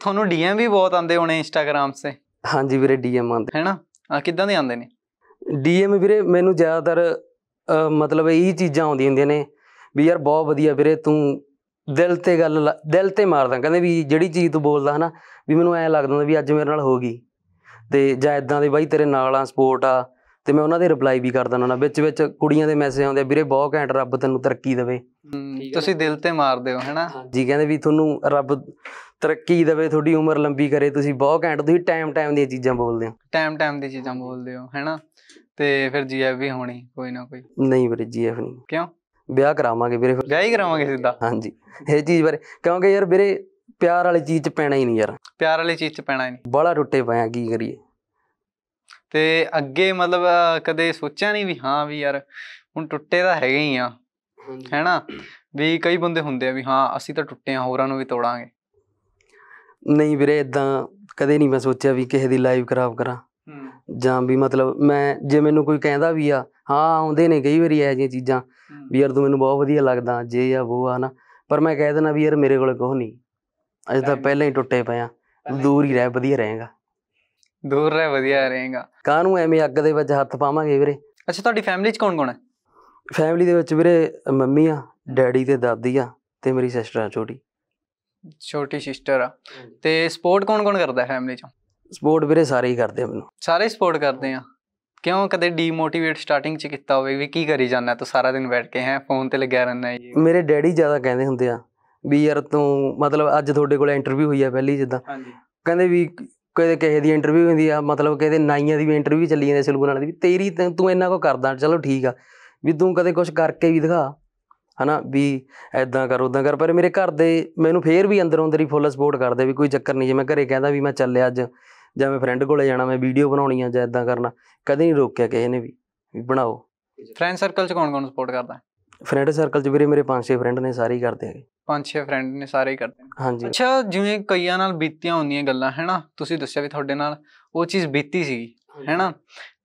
ਤੁਹਾਨੂੰ ਡੀਐਮ ਵੀ ਬਹੁਤ ਆਉਂਦੇ ਹੋਣੇ ਇੰਸਟਾਗ੍ਰam ਤੇ ਹਾਂਜੀ ਵੀਰੇ ਡੀਐਮ ਆਉਂਦੇ ਹੈਨਾ ਆ ਕਿੱਦਾਂ ਦੇ ਆਉਂਦੇ ਨੇ ਡੀਐਮ ਵੀਰੇ ਮੈਨੂੰ ਜ਼ਿਆਦਾਤਰ ਮਤਲਬ ਇਹ ਚੀਜ਼ਾਂ ਆਉਂਦੀਆਂ ਹੁੰਦੀਆਂ ਨੇ ਵੀ ਯਾਰ ਬਹੁਤ ਵਧੀਆ ਵੀਰੇ ਤੂੰ ਦਿਲ ਤੇ ਗੱਲ ਦਿਲ ਤੇ ਮਾਰਦਾ ਕਹਿੰਦੇ ਵੀ ਜਿਹੜੀ ਚੀਜ਼ ਤੂੰ ਬੋਲਦਾ ਹੈਨਾ ਵੀ ਮੈਨੂੰ ਐ ਲੱਗਦਾ ਹੁੰਦਾ ਵੀ ਅੱਜ ਮੇਰੇ ਨਾਲ ਹੋ ਗਈ ਤੇ ਜਾਂ ਇਦਾਂ ਦੇ ਬਾਈ ਤੇਰੇ ਨਾਲ ਆ ਸਪੋਰਟ ਆ ਤੇ ਮੈਂ ਉਹਨਾਂ ਦੇ ਰਿਪਲਾਈ ਵੀ ਕਰਦਾ ਨਾਲ ਵਿੱਚ ਵਿੱਚ ਕੁੜੀਆਂ ਦੇ ਮੈਸੇਜ ਆਉਂਦੇ ਵੀਰੇ ਬਹੁਤ ਘੈਂਟ ਰੱਬ ਤੈਨੂੰ ਤਰੱਕੀ ਦੇਵੇ ਤੁਸੀਂ ਦਿਲ ਤੇ ਮਾਰਦੇ ਹੋ ਹੈਨਾ ਜੀ ਕਹਿੰਦੇ ਵੀ ਤੁਹਾਨੂੰ ਰੱਬ ਤਰੱਕੀ ਦੇਵੇ ਤੁਹਾਡੀ ਉਮਰ ਲੰਬੀ ਕਰੇ ਤੁਸੀਂ ਬਹੁਤ ਘੈਂਟ ਤੁਸੀਂ ਟਾਈਮ ਟਾਈਮ ਦੀਆਂ ਚੀਜ਼ਾਂ ਬੋਲਦੇ ਹੋ ਟਾਈਮ ਟਾਈਮ ਦੀਆਂ ਚੀਜ਼ਾਂ ਬੋਲਦੇ ਹੋ ਹੈਨਾ ਤੇ ਫਿਰ ਜੀਐਫ ਵੀ ਹੋਣੀ ਕੋਈ ਨਾ ਕੋਈ ਨਹੀਂ ਵੀਰੇ ਜੀਐਫ ਨਹੀਂ ਕਿਉਂ ਵਿਆਹ ਕਰਾਵਾਂਗੇ ਵੀਰੇ ਫਿਰ ਵਿਆਹ ਹੀ ਕਰਾਵਾਂਗੇ ਸਿੱਧਾ ਹਾਂਜੀ ਇਹ ਚੀਜ਼ ਬਾਰੇ ਕਿਉਂਕਿ ਯਾਰ ਵੀਰੇ ਪਿਆਰ ਵਾਲੀ ਚੀਜ਼ 'ਚ ਪੈਣਾ ਹੀ ਨਹੀਂ ਯਾਰ ਪਿਆਰ ਵਾਲੀ ਚੀਜ਼ 'ਚ ਪੈਣਾ ਹੀ ਨਹੀਂ ਬੜਾ ਟੁੱਟੇ ਪਿਆ ਕੀ ਕਰੀਏ ਤੇ ਅੱਗੇ ਮਤਲਬ ਕਦੇ ਸੋਚਿਆ ਨਹੀਂ ਵੀ ਹਾਂ ਵੀ ਯਾਰ ਹੁਣ ਟੁੱਟੇ ਤਾਂ ਹੈਗੇ ਹੀ ਆ ਹੈਨਾ ਵੀ ਕਈ ਬੰਦੇ ਹੁੰਦੇ ਆ ਵੀ ਹਾਂ ਅਸੀਂ ਤਾਂ ਟੁੱਟੇ ਆ ਹੋਰਾਂ ਨੂੰ ਵੀ ਤੋੜਾਂਗੇ ਨਹੀਂ ਵੀਰੇ ਇਦਾਂ ਕਦੇ ਨਹੀਂ ਮੈਂ ਸੋਚਿਆ ਵੀ ਕਿਸੇ ਦੀ ਲਾਈਵ ਖਰਾਬ ਕਰਾਂ ਜਾਂ ਵੀ ਮਤਲਬ ਮੈਂ ਜੇ ਮੈਨੂੰ ਕੋਈ ਕਹਿੰਦਾ ਵੀ ਆ ਹਾਂ ਆਉਂਦੇ ਨੇ ਕਈ ਵਾਰੀ ਐ ਜਿਹੀਆਂ ਚੀਜ਼ਾਂ ਵੀ ਯਾਰ ਤੂੰ ਮੈਨੂੰ ਬਹੁਤ ਵਧੀਆ ਲੱਗਦਾ ਜੇ ਆ ਉਹ ਆ ਨਾ ਪਰ ਮੈਂ ਕਹਿ ਦਿੰਦਾ ਵੀ ਯਾਰ ਮੇਰੇ ਕੋਲ ਕੋਹ ਨਹੀਂ ਅਜੇ ਤਾਂ ਪਹਿਲਾਂ ਹੀ ਟੁੱਟੇ ਪਏ ਆ ਦੂਰ ਹੀ ਰਹਿ ਵਧੀਆ ਰਹੇਗਾ ਦੂਰ ਰਹਿ ਵਧੀਆ ਰਹੇਗਾ ਕਾਹਨੂੰ ਐਵੇਂ ਅੱਗ ਦੇ ਵਿੱਚ ਹੱਥ ਪਾਵਾਂਗੇ ਵੀਰੇ ਅੱਛਾ ਤੁਹਾਡੀ ਫੈਮਿਲੀ 'ਚ ਕੌਣ ਕੌਣ ਹੈ ਫੈਮਿਲੀ ਦੇ ਵਿੱਚ ਵੀਰੇ ਮੰਮੀ ਆ ਡੈਡੀ ਤੇ ਦਾਦੀ ਆ ਤੇ ਮੇਰੀ ਸਿਸਟਰ ਆ ਛੋਟੀ ਛੋਟੀ ਸਿਸਟਰ ਆ ਤੇ ਸਪੋਰਟ ਕੌਣ-ਕੌਣ ਕਰਦਾ ਫੈਮਿਲੀ ਚੋਂ ਸਪੋਰਟ ਵੀਰੇ ਸਾਰੇ ਹੀ ਕਰਦੇ ਆ ਮੈਨੂੰ ਸਾਰੇ ਸਪੋਰਟ ਕਰਦੇ ਆ ਕਿਉਂ ਕਦੇ ਡੀਮੋਟੀਵੇਟ ਸਟਾਰਟਿੰਗ ਚ ਕੀਤਾ ਹੋਵੇ ਵੀ ਕੀ ਕਰੀ ਜਾਂਦਾ ਤੂੰ ਸਾਰਾ ਦਿਨ ਬੈਠ ਕੇ ਹੈ ਫੋਨ ਤੇ ਲੱਗਿਆ ਰਹਿੰਦਾ ਜੀ ਮੇਰੇ ਡੈਡੀ ਜ਼ਿਆਦਾ ਕਹਿੰਦੇ ਹੁੰਦੇ ਆ ਵੀ ਯਾਰ ਤੂੰ ਮਤਲਬ ਅੱਜ ਤੁਹਾਡੇ ਕੋਲ ਇੰਟਰਵਿਊ ਹੋਈ ਆ ਪਹਿਲੀ ਜਿੱਦਾਂ ਹਾਂਜੀ ਕਹਿੰਦੇ ਵੀ ਕਦੇ ਕਿਸੇ ਦੀ ਇੰਟਰਵਿਊ ਹੁੰਦੀ ਆ ਮਤਲਬ ਕਿਹਦੇ ਨਾਈਆਂ ਦੀ ਵੀ ਇੰਟਰਵਿਊ ਚੱਲੀ ਜਾਂਦੀ ਸਿਲਗੂ ਨਾਲ ਦੀ ਤੇਰੀ ਤੂੰ ਇੰਨਾ ਕੋ ਕਰਦਾ ਚਲੋ ਠੀਕ ਆ ਵੀ ਤੂੰ ਕਦੇ ਕੁਝ ਕਰਕੇ ਵੀ ਦਿਖਾ ਹਨਾ ਵੀ ਐਦਾਂ ਕਰ ਉਦਾਂ ਕਰ ਪਰ ਮੇਰੇ ਘਰ ਦੇ ਮੈਨੂੰ ਫੇਰ ਵੀ ਅੰਦਰੋਂ ਅੰਦਰ ਹੀ ਫੁੱਲ ਸਪੋਰਟ ਕਰਦੇ ਵੀ ਕੋਈ ਚੱਕਰ ਨਹੀਂ ਜੇ ਮੈਂ ਘਰੇ ਕਹਿੰਦਾ ਵੀ ਮੈਂ ਚੱਲਿਆ ਅੱਜ ਜਾਂ ਮੈਂ ਫਰੈਂਡ ਕੋਲੇ ਜਾਣਾ ਮੈਂ ਵੀਡੀਓ ਬਣਾਉਣੀ ਆ ਜਾਂ ਐਦਾਂ ਕਰਨਾ ਕਦੇ ਨਹੀਂ ਰੋਕਿਆ ਕਿਸੇ ਨੇ ਵੀ ਵੀ ਬਣਾਓ ਫਰੈਂਡ ਸਰਕਲ ਚ ਕੌਣ ਕੌਣ ਸਪੋਰਟ ਕਰਦਾ ਫਰੈਂਡ ਸਰਕਲ ਚ ਵੀਰੇ ਮੇਰੇ 5-6 ਫਰੈਂਡ ਨੇ ਸਾਰੇ ਹੀ ਕਰਦੇ ਹੈਗੇ 5-6 ਫਰੈਂਡ ਨੇ ਸਾਰੇ ਹੀ ਕਰਦੇ ਹਾਂਜੀ ਅੱਛਾ ਜਿਵੇਂ ਕਈਆਂ ਨਾਲ ਬੀਤੀਆਂ ਹੁੰਦੀਆਂ ਗੱਲਾਂ ਹੈਨਾ ਤੁਸੀਂ ਦੱਸਿਆ ਵੀ ਤੁਹਾਡੇ ਨਾਲ ਉਹ ਚੀਜ਼ ਬੀਤੀ ਸੀ ਹੈਨਾ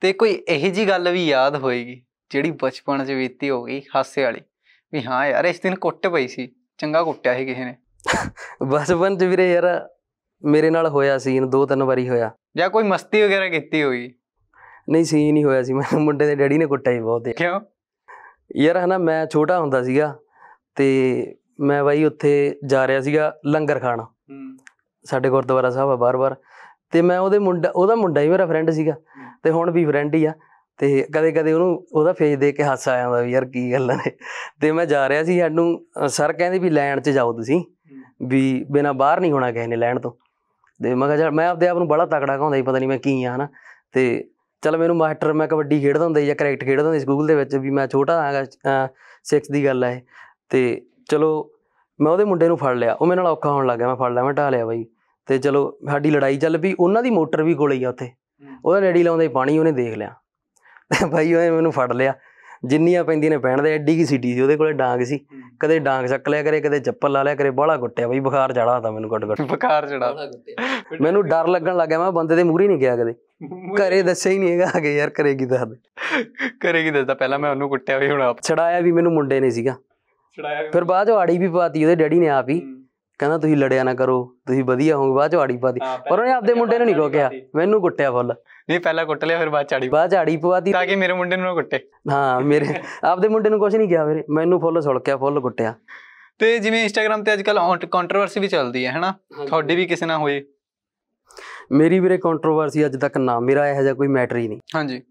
ਤੇ ਕੋਈ ਇਹੋ ਜੀ ਗੱਲ ਵੀ ਯਾਦ ਹੋਏਗੀ ਜਿਹੜੀ ਬਚਪਨ 'ਚ ਬੀਤੀ ਹੋ ਗਈ ਹਾਸੇ ਵਾਲੀ ਵੀ ਹਾਂ ਯਾਰ ਇਸ ਦਿਨ ਕੁੱਟ ਪਈ ਸੀ ਚੰਗਾ ਕੁੱਟਿਆ ਸੀ ਕਿਸੇ ਨੇ ਬਚਪਨ 'ਚ ਵੀਰੇ ਯਾਰ ਮੇਰੇ ਨਾਲ ਹੋਇਆ ਸੀ ਦੋ ਤਿੰਨ ਵਾਰੀ ਹੋਇਆ ਜਾਂ ਕੋਈ ਮਸਤੀ ਵਗੈਰਾ ਕੀਤੀ ਹੋਈ ਨਹੀਂ ਸੀ ਨਹੀਂ ਹੋਇਆ ਸੀ ਮੈਨੂੰ ਮੁੰਡੇ ਦੇ ਡੈਡੀ ਨੇ ਕੁੱਟਿਆ ਹੀ ਬਹੁਤ ਕਿਉਂ ਯਾਰ ਹਨਾ ਮੈਂ ਛੋਟਾ ਹੁੰਦਾ ਸੀਗਾ ਤੇ ਮੈਂ ਬਾਈ ਉੱਥੇ ਜਾ ਰਿਹਾ ਸੀਗਾ ਲੰਗਰ ਖਾਣ ਸਾਡੇ ਗੁਰਦੁਆਰਾ ਸਾਹਿਬ ਆ ਬਾਰ-ਬਾਰ ਤੇ ਮੈਂ ਉਹਦੇ ਮੁੰਡਾ ਉਹਦਾ ਮੁੰਡਾ ਹੀ ਮੇਰਾ ਫਰੈਂਡ ਸੀਗਾ ਤੇ ਹੁਣ ਵੀ ਫਰੈਂਡ ਹੀ ਆ ਤੇ ਕਦੇ ਕਦੇ ਉਹਨੂੰ ਉਹਦਾ ਫੇਸ ਦੇਖ ਕੇ ਹਾਸਾ ਆ ਜਾਂਦਾ ਵੀ ਯਾਰ ਕੀ ਗੱਲਾਂ ਨੇ ਤੇ ਮੈਂ ਜਾ ਰਿਹਾ ਸੀ ਸਾਨੂੰ ਸਰ ਕਹਿੰਦੇ ਵੀ ਲੈਣ 'ਚ ਜਾਓ ਤੁਸੀਂ ਵੀ ਬਿਨਾ ਬਾਹਰ ਨਹੀਂ ਹੋਣਾ ਕਿਸੇ ਨੇ ਲੈਣ ਤੋਂ ਤੇ ਮੈਂ ਕਿਹਾ ਮੈਂ ਆਪਦੇ ਆਪ ਨੂੰ ਬੜਾ ਤਕੜਾ ਕਹਾਉਂਦਾ ਸੀ ਪਤਾ ਨਹੀਂ ਮੈਂ ਕੀ ਆ ਹਨਾ ਤੇ ਚਲ ਮੈਨੂੰ ਮਾਸਟਰ ਮੈਂ ਕਬੱਡੀ ਖੇਡਦਾ ਹੁੰਦਾ ਸੀ ਜਾਂ ਕ੍ਰਿਕਟ ਖੇਡਦਾ ਹੁੰਦਾ ਸੀ ਸਕੂਲ ਦੇ ਵਿੱਚ ਵੀ ਮੈਂ ਛੋਟਾ ਹਾਂਗਾ ਸਿਕਸ ਦੀ ਗੱਲ ਹੈ ਤੇ ਚਲੋ ਮੈਂ ਉਹਦੇ ਮੁੰਡੇ ਨੂੰ ਫੜ ਲਿਆ ਉਹ ਮੇਰੇ ਨਾਲ ਔਖਾ ਹੋਣ ਲੱਗ ਗਿਆ ਮੈਂ ਫੜ ਲਿਆ ਮੈਂ ਢਾ ਲਿਆ ਬਾਈ ਤੇ ਚਲੋ ਸਾਡੀ ਲੜਾਈ ਚੱਲ ਪਈ ਉਹਨਾਂ ਦੀ ਮੋਟਰ ਵੀ ਕੋਲੇ ਹੀ ਆ ਉੱਥੇ ਉਹਦਾ ਡੈਡੀ ਲਾਉਂਦਾ ਪਾਣੀ ਉਹਨੇ ਦੇਖ ਲਿਆ ਭਾਈ ਉਹਨੇ ਮੈਨੂੰ ਫੜ ਲਿਆ ਜਿੰਨੀਆਂ ਪੈਂਦੀਆਂ ਨੇ ਪੈਣ ਦੇ ਐਡੀ ਕੀ ਸੀਟੀ ਸੀ ਉਹਦੇ ਕੋਲੇ ਡਾਂਗ ਸੀ ਕਦੇ ਡਾਂਗ ਚੱਕ ਲਿਆ ਕਰੇ ਕਦੇ ਚੱਪਲ ਲਾ ਲਿਆ ਕਰੇ ਬਾਹਲਾ ਗੁੱਟਿਆ ਬਈ ਬੁਖਾਰ ਚੜਾ ਤਾਂ ਮੈਨੂੰ ਘਟ ਘਟ ਬੁਖਾਰ ਚੜਾ ਮੈਨੂੰ ਡਰ ਲੱਗਣ ਲੱਗਿਆ ਮੈਂ ਬੰਦੇ ਦੇ ਮੂਹਰੇ ਨਹੀਂ ਗਿਆ ਕਦੇ ਘਰੇ ਦੱਸਿਆ ਹੀ ਨਹੀਂ ਹੈਗਾ ਅਗੇ ਯਾਰ ਕਰੇਗੀ ਦੱਸ ਕਰੇਗੀ ਦੱਸਦਾ ਪਹਿਲਾਂ ਮੈਂ ਉਹਨੂੰ ਕੁੱਟਿਆ ਵੀ ਹੁਣ ਆਪ ਛੜਾਇਆ ਵੀ ਮੈਨੂੰ ਮੁੰਡੇ ਨੇ ਸੀਗਾ ਛੜਾਇਆ ਫਿਰ ਬਾਅਦ ਉਹ ਆੜੀ ਵੀ ਪਾਤੀ ਉਹਦੇ ਡੈਡੀ ਨੇ ਆਪ ਹੀ ਕਹਿੰਦਾ ਤੁਸੀਂ ਲੜਿਆ ਨਾ ਕਰੋ ਤੁਸੀਂ ਵਧੀਆ ਹੋਗੇ ਬਾਅਦ ਚ ਆੜੀ ਪਾਦੀ ਪਰ ਉਹਨੇ ਆਪਦੇ ਮੁੰਡੇ ਨੂੰ ਨਹੀਂ ਕਿਹਾ ਮੈਨੂੰ ਕੁੱਟਿਆ ਫੁੱਲ ਨਹੀਂ ਪਹਿਲਾਂ ਕੁੱਟ ਲਿਆ ਫਿਰ ਬਾਅਦ ਚ ਆੜੀ ਬਾਅਦ ਚ ਆੜੀ ਪਵਾਦੀ ਤਾਂ ਕਿ ਮੇਰੇ ਮੁੰਡੇ ਨੂੰ ਕੁੱਟੇ ਹਾਂ ਮੇਰੇ ਆਪਦੇ ਮੁੰਡੇ ਨੂੰ ਕੁਝ ਨਹੀਂ ਕਿਹਾ ਵੀਰੇ ਮੈਨੂੰ ਫੁੱਲ ਸੁਲਕਿਆ ਫੁੱਲ ਕੁੱਟਿਆ ਤੇ ਜਿਵੇਂ ਇੰਸਟਾਗ੍ਰam ਤੇ ਅੱਜ ਕੱਲ ਕੰਟਰੋਵਰਸੀ ਵੀ ਚੱਲਦੀ ਹੈ ਹੈਨਾ ਤੁਹਾਡੀ ਵੀ ਕਿਸੇ ਨਾਲ ਹੋਈ ਮੇਰੀ ਵੀਰੇ ਕੰਟਰੋਵਰਸੀ ਅੱਜ ਤੱਕ ਨਾ ਮੇਰਾ ਇਹੋ ਜਿਹਾ ਕੋਈ ਮੈਟਰ ਹੀ ਨਹੀਂ ਹਾਂਜੀ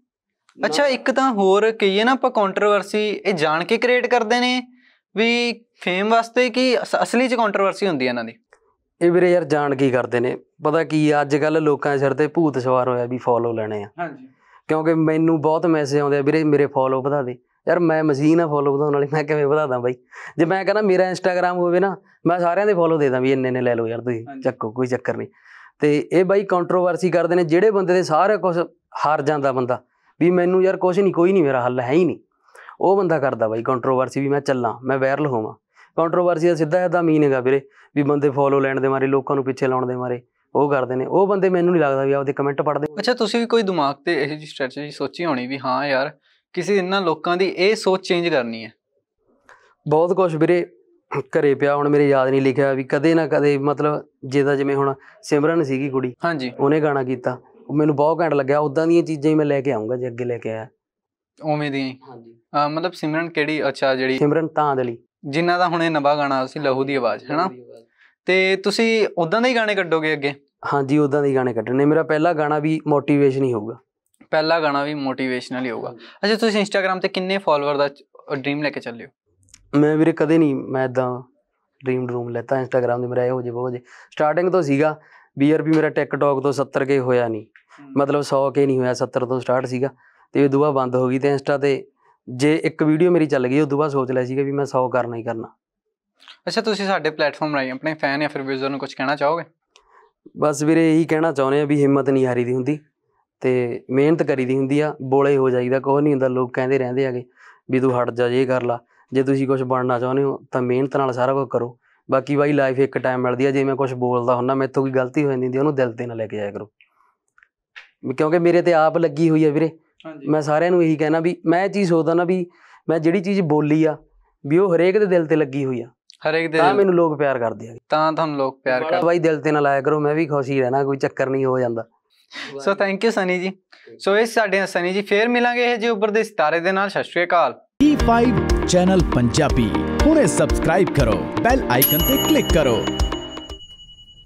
ਅੱਛਾ ਇੱਕ ਤਾਂ ਹੋਰ ਕਹੀਏ ਨਾ ਆਪਾਂ ਕੰਟਰੋਵਰਸੀ ਇਹ ਜਾਣ ਕੇ ਕ੍ਰੀਏਟ ਕਰਦੇ ਨੇ ਵੀ ਫੇਮ ਵਾਸਤੇ ਕੀ ਅਸਲੀ ਚ ਕੰਟਰੋਵਰਸੀ ਹੁੰਦੀ ਹੈ ਇਹਨਾਂ ਦੀ ਇਹ ਵੀਰੇ ਯਾਰ ਜਾਣ ਕੀ ਕਰਦੇ ਨੇ ਪਤਾ ਕੀ ਅੱਜ ਕੱਲ ਲੋਕਾਂ ਦੇ ਸਿਰ ਤੇ ਭੂਤ ਸਵਾਰ ਹੋਇਆ ਵੀ ਫੋਲੋ ਲੈਣੇ ਆ ਹਾਂਜੀ ਕਿਉਂਕਿ ਮੈਨੂੰ ਬਹੁਤ ਮੈਸੇਜ ਆਉਂਦੇ ਆ ਵੀਰੇ ਮੇਰੇ ਫੋਲੋ ਵਧਾ ਦੇ ਯਾਰ ਮੈਂ ਮਸ਼ੀਨ ਆ ਫੋਲੋ ਵਧਾਉਣ ਵਾਲੀ ਮੈਂ ਕਿਵੇਂ ਵਧਾਦਾ ਬਾਈ ਜੇ ਮੈਂ ਕਹਿੰਦਾ ਮੇਰਾ ਇੰਸਟਾਗ੍ਰam ਹੋਵੇ ਨਾ ਮੈਂ ਸਾਰਿਆਂ ਦੇ ਫੋਲੋ ਦੇ ਦਾਂ ਵੀ ਇੰਨੇ ਨੇ ਲੈ ਲਓ ਯਾਰ ਤੁਸੀਂ ਚੱਕੋ ਕੋਈ ਚੱਕਰ ਨਹੀਂ ਤੇ ਇਹ ਬਾਈ ਕੰਟਰੋਵਰਸੀ ਕਰਦੇ ਨੇ ਜਿਹੜੇ ਬੰਦੇ ਦੇ ਸਾਰੇ ਕੁਝ ਹਾਰ ਜਾਂਦਾ ਬੰਦਾ ਵੀ ਮੈਨੂੰ ਯਾਰ ਕੁਝ ਨਹੀਂ ਕੋਈ ਨਹੀਂ ਮੇਰਾ ਹੱਲ ਹੈ ਹੀ ਨਹੀਂ ਉਹ ਬੰਦਾ ਕਰਦਾ ਬਾਈ ਕੰਟਰੋਵਰਸੀ ਵੀ ਮੈਂ ਚੱਲਾਂ ਮੈਂ ਵਾਇਰਲ ਹੋਵਾਂ ਕੰਟਰੋਵਰਸੀ ਦਾ ਸਿੱਧਾ ਇਹਦਾ ਮੀਨ ਹੈਗਾ ਵੀਰੇ ਵੀ ਬੰਦੇ ਫੋਲੋ ਲੈਣ ਦੇ ਮਾਰੇ ਲੋਕਾਂ ਨੂੰ ਪਿੱਛੇ ਲਾਉਣ ਦੇ ਮਾਰੇ ਉਹ ਕਰਦੇ ਨੇ ਉਹ ਬੰਦੇ ਮੈਨੂੰ ਨਹੀਂ ਲੱਗਦਾ ਵੀ ਆਪਦੇ ਕਮੈਂਟ ਪੜਦੇ ਅੱਛਾ ਤੁਸੀਂ ਵੀ ਕੋਈ ਦਿਮਾਗ ਤੇ ਇਹੋ ਜੀ ਸਟ੍ਰੈਟਜੀ ਸੋਚੀ ਹੋਣੀ ਵੀ ਹਾਂ ਯਾਰ ਕਿਸੇ ਇਹਨਾਂ ਲੋਕਾਂ ਦੀ ਇਹ ਸੋਚ ਚੇਂਜ ਕਰਨੀ ਹੈ ਬਹੁਤ ਕੁਝ ਵੀਰੇ ਘਰੇ ਪਿਆ ਹੁਣ ਮੇਰੇ ਯਾਦ ਨਹੀਂ ਲਿਖਿਆ ਵੀ ਕਦੇ ਨਾ ਕਦੇ ਮਤਲਬ ਜਿਹਦਾ ਜਿਵੇਂ ਹੁਣ ਸਿਮਰਨ ਸੀਗੀ ਕੁੜੀ ਹਾਂਜੀ ਉਹਨੇ ਗਾਣਾ ਕੀਤਾ ਮੈਨੂੰ ਬਹੁਤ ਘੈਂਟ ਲੱਗਿਆ ਉਦਾਂ ਦੀਆਂ ਚੀਜ਼ਾਂ ਹੀ ਮੈਂ ਲੈ ਕੇ ਆਉਂਗਾ ਜੇ ਅੱਗੇ ਲੈ ਕੇ ਆਇਆ ਉਵੇਂ ਦੀ ਹਾਂਜੀ ਮਤਲਬ ਸਿਮਰਨ ਕਿਹੜੀ ਅੱਛਾ ਜਿਹੜੀ ਸਿਮਰਨ ਤਾਂ ਅਦਲੀ ਜਿਨ੍ਹਾਂ ਦਾ ਹੁਣੇ ਨਵਾਂ ਗਾਣਾ ਸੀ ਲਹੂ ਦੀ ਆਵਾਜ਼ ਹੈਨਾ ਤੇ ਤੁਸੀਂ ਉਦਾਂ ਦੇ ਹੀ ਗਾਣੇ ਕੱਢੋਗੇ ਅੱਗੇ ਹਾਂਜੀ ਉਦਾਂ ਦੇ ਗਾਣੇ ਕੱਢਣੇ ਮੇਰਾ ਪਹਿਲਾ ਗਾਣਾ ਵੀ ਮੋਟੀਵੇਸ਼ਨ ਹੀ ਹੋਊਗਾ ਪਹਿਲਾ ਗਾਣਾ ਵੀ ਮੋਟੀਵੇਸ਼ਨਲ ਹੀ ਹੋਊਗਾ ਅੱਛਾ ਤੁਸੀਂ ਇੰਸਟਾਗ੍ਰam ਤੇ ਕਿੰਨੇ ਫਾਲੋਅਰ ਦਾ ਡ੍ਰੀਮ ਲੈ ਕੇ ਚੱਲੇ ਹੋ ਮੈਂ ਵੀਰੇ ਕਦੇ ਨਹੀਂ ਮੈਂ ਇਦਾਂ ਡ੍ਰੀਮ ਡਰੂਮ ਲੈਤਾ ਇੰਸਟਾਗ੍ਰam ਦੇ ਮੇਰਾ ਇਹੋ ਜੇ ਬਹੁਤ ਜੇ ਸਟਾਰਟਿੰਗ ਤੋਂ ਸੀਗਾ ਵੀ ਮੇਰਾ ਟਿਕਟੌਕ ਤੋਂ 70 ਕੇ ਹੋਇਆ ਨਹੀਂ ਮਤਲਬ 100 ਕੇ ਨਹੀਂ ਹੋਇਆ 70 ਤੋਂ ਸਟਾਰਟ ਸੀਗਾ ਤੇ ਇਹ ਦੁਆ ਬੰਦ ਹੋ ਗਈ ਤੇ ਇੰਸਟਾ ਤੇ ਜੇ ਇੱਕ ਵੀਡੀਓ ਮੇਰੀ ਚੱਲ ਗਈ ਉਦੋਂ ਬਾਅਦ ਸੋਚ ਲਿਆ ਸੀਗਾ ਵੀ ਮੈਂ 100 ਕਰਨਾ ਹੀ ਕਰਨਾ ਅੱਛਾ ਤੁਸੀਂ ਸਾਡੇ ਪਲੇਟਫਾਰਮ ਰਾਈ ਆਪਣੇ ਫੈਨ ਜਾਂ ਫਿਰ ਵਿਊਜ਼ਰ ਨੂੰ ਕੁਝ ਕਹਿਣਾ ਚਾਹੋਗੇ ਬਸ ਵੀਰੇ ਇਹੀ ਕਹਿਣਾ ਚਾਹੁੰਦੇ ਆ ਵੀ ਹਿੰਮਤ ਨਹੀਂ ਹਾਰੀ ਦੀ ਹੁੰਦੀ ਤੇ ਮਿਹਨਤ ਕਰੀ ਦੀ ਹੁੰਦੀ ਆ ਬੋਲੇ ਹੋ ਜਾਈਦਾ ਕੋਈ ਨਹੀਂ ਹੁੰਦਾ ਲੋਕ ਕਹਿੰਦੇ ਰਹਿੰਦੇ ਆਗੇ ਵੀ ਤੂੰ ਹਟ ਜਾ ਜੇ ਕਰ ਲਾ ਜੇ ਤੁਸੀਂ ਕੁਝ ਬਣਨਾ ਚਾਹੁੰਦੇ ਹੋ ਤਾਂ ਮਿਹਨਤ ਨਾਲ ਸਾਰਾ ਕੁਝ ਕਰੋ ਬਾਕੀ ਬਾਈ ਲਾਈਫ ਇੱਕ ਟਾਈਮ ਮਿਲਦੀ ਆ ਜੇ ਮੈਂ ਕੁਝ ਬੋਲਦਾ ਹੁੰਦਾ ਮੈਥੋਂ ਕੋਈ ਗਲਤੀ ਹੋ ਜਾਂਦੀ ਹੁੰਦੀ ਉਹਨੂੰ ਦਿਲ ਤੇ ਨਾ ਲੈ ਕੇ ਜਾਇਆ ਕਰੋ ਕਿਉਂਕਿ ਮੇਰੇ ਤੇ ਆਪ ਲੱਗੀ ਹੋਈ ਆ ਵੀਰੇ ਹਾਂਜੀ ਮੈਂ ਸਾਰਿਆਂ ਨੂੰ ਇਹੀ ਕਹਿਣਾ ਵੀ ਮੈਂ ਇਹ ਚੀਜ਼ ਸੋਚਦਾ ਨਾ ਵੀ ਮੈਂ ਜਿਹੜੀ ਚੀਜ਼ ਬੋਲੀ ਆ ਵੀ ਉਹ ਹਰੇਕ ਦੇ ਦਿਲ ਤੇ ਲੱਗੀ ਹੋਈ ਆ ਹਰੇਕ ਦੇ ਤਾਂ ਮੈਨੂੰ ਲੋਕ ਪਿਆਰ ਕਰਦੇ ਆ ਤਾਂ ਤੁਹਾਨੂੰ ਲੋਕ ਪਿਆਰ ਕਰਦੇ ਬਾਈ ਦਿਲ ਤੇ ਨਾ ਲਾਇਆ ਕਰੋ ਮੈਂ ਵੀ ਖੁਸ਼ ਹੀ ਰਹਿਣਾ ਕੋਈ ਚੱਕਰ ਨਹੀਂ ਹੋ ਜਾਂਦਾ ਸੋ ਥੈਂਕ ਯੂ ਸਨੀ ਜੀ ਸੋ ਇਸ ਸਾਡੇ ਸਨੀ ਜੀ ਫੇਰ ਮਿਲਾਂਗੇ ਇਹ ਜੀ ਉੱਪਰ ਦੇ ਸਿਤਾਰੇ ਦੇ ਨਾਲ ਸਤਿ ਸ਼੍ਰੀ ਅਕਾਲ T5 ਚੈਨਲ ਪੰਜਾਬੀ ਹੁਣੇ ਸਬਸਕ੍ਰਾਈਬ ਕਰੋ ਬੈਲ ਆਈਕਨ ਤੇ ਕਲਿੱਕ ਕਰੋ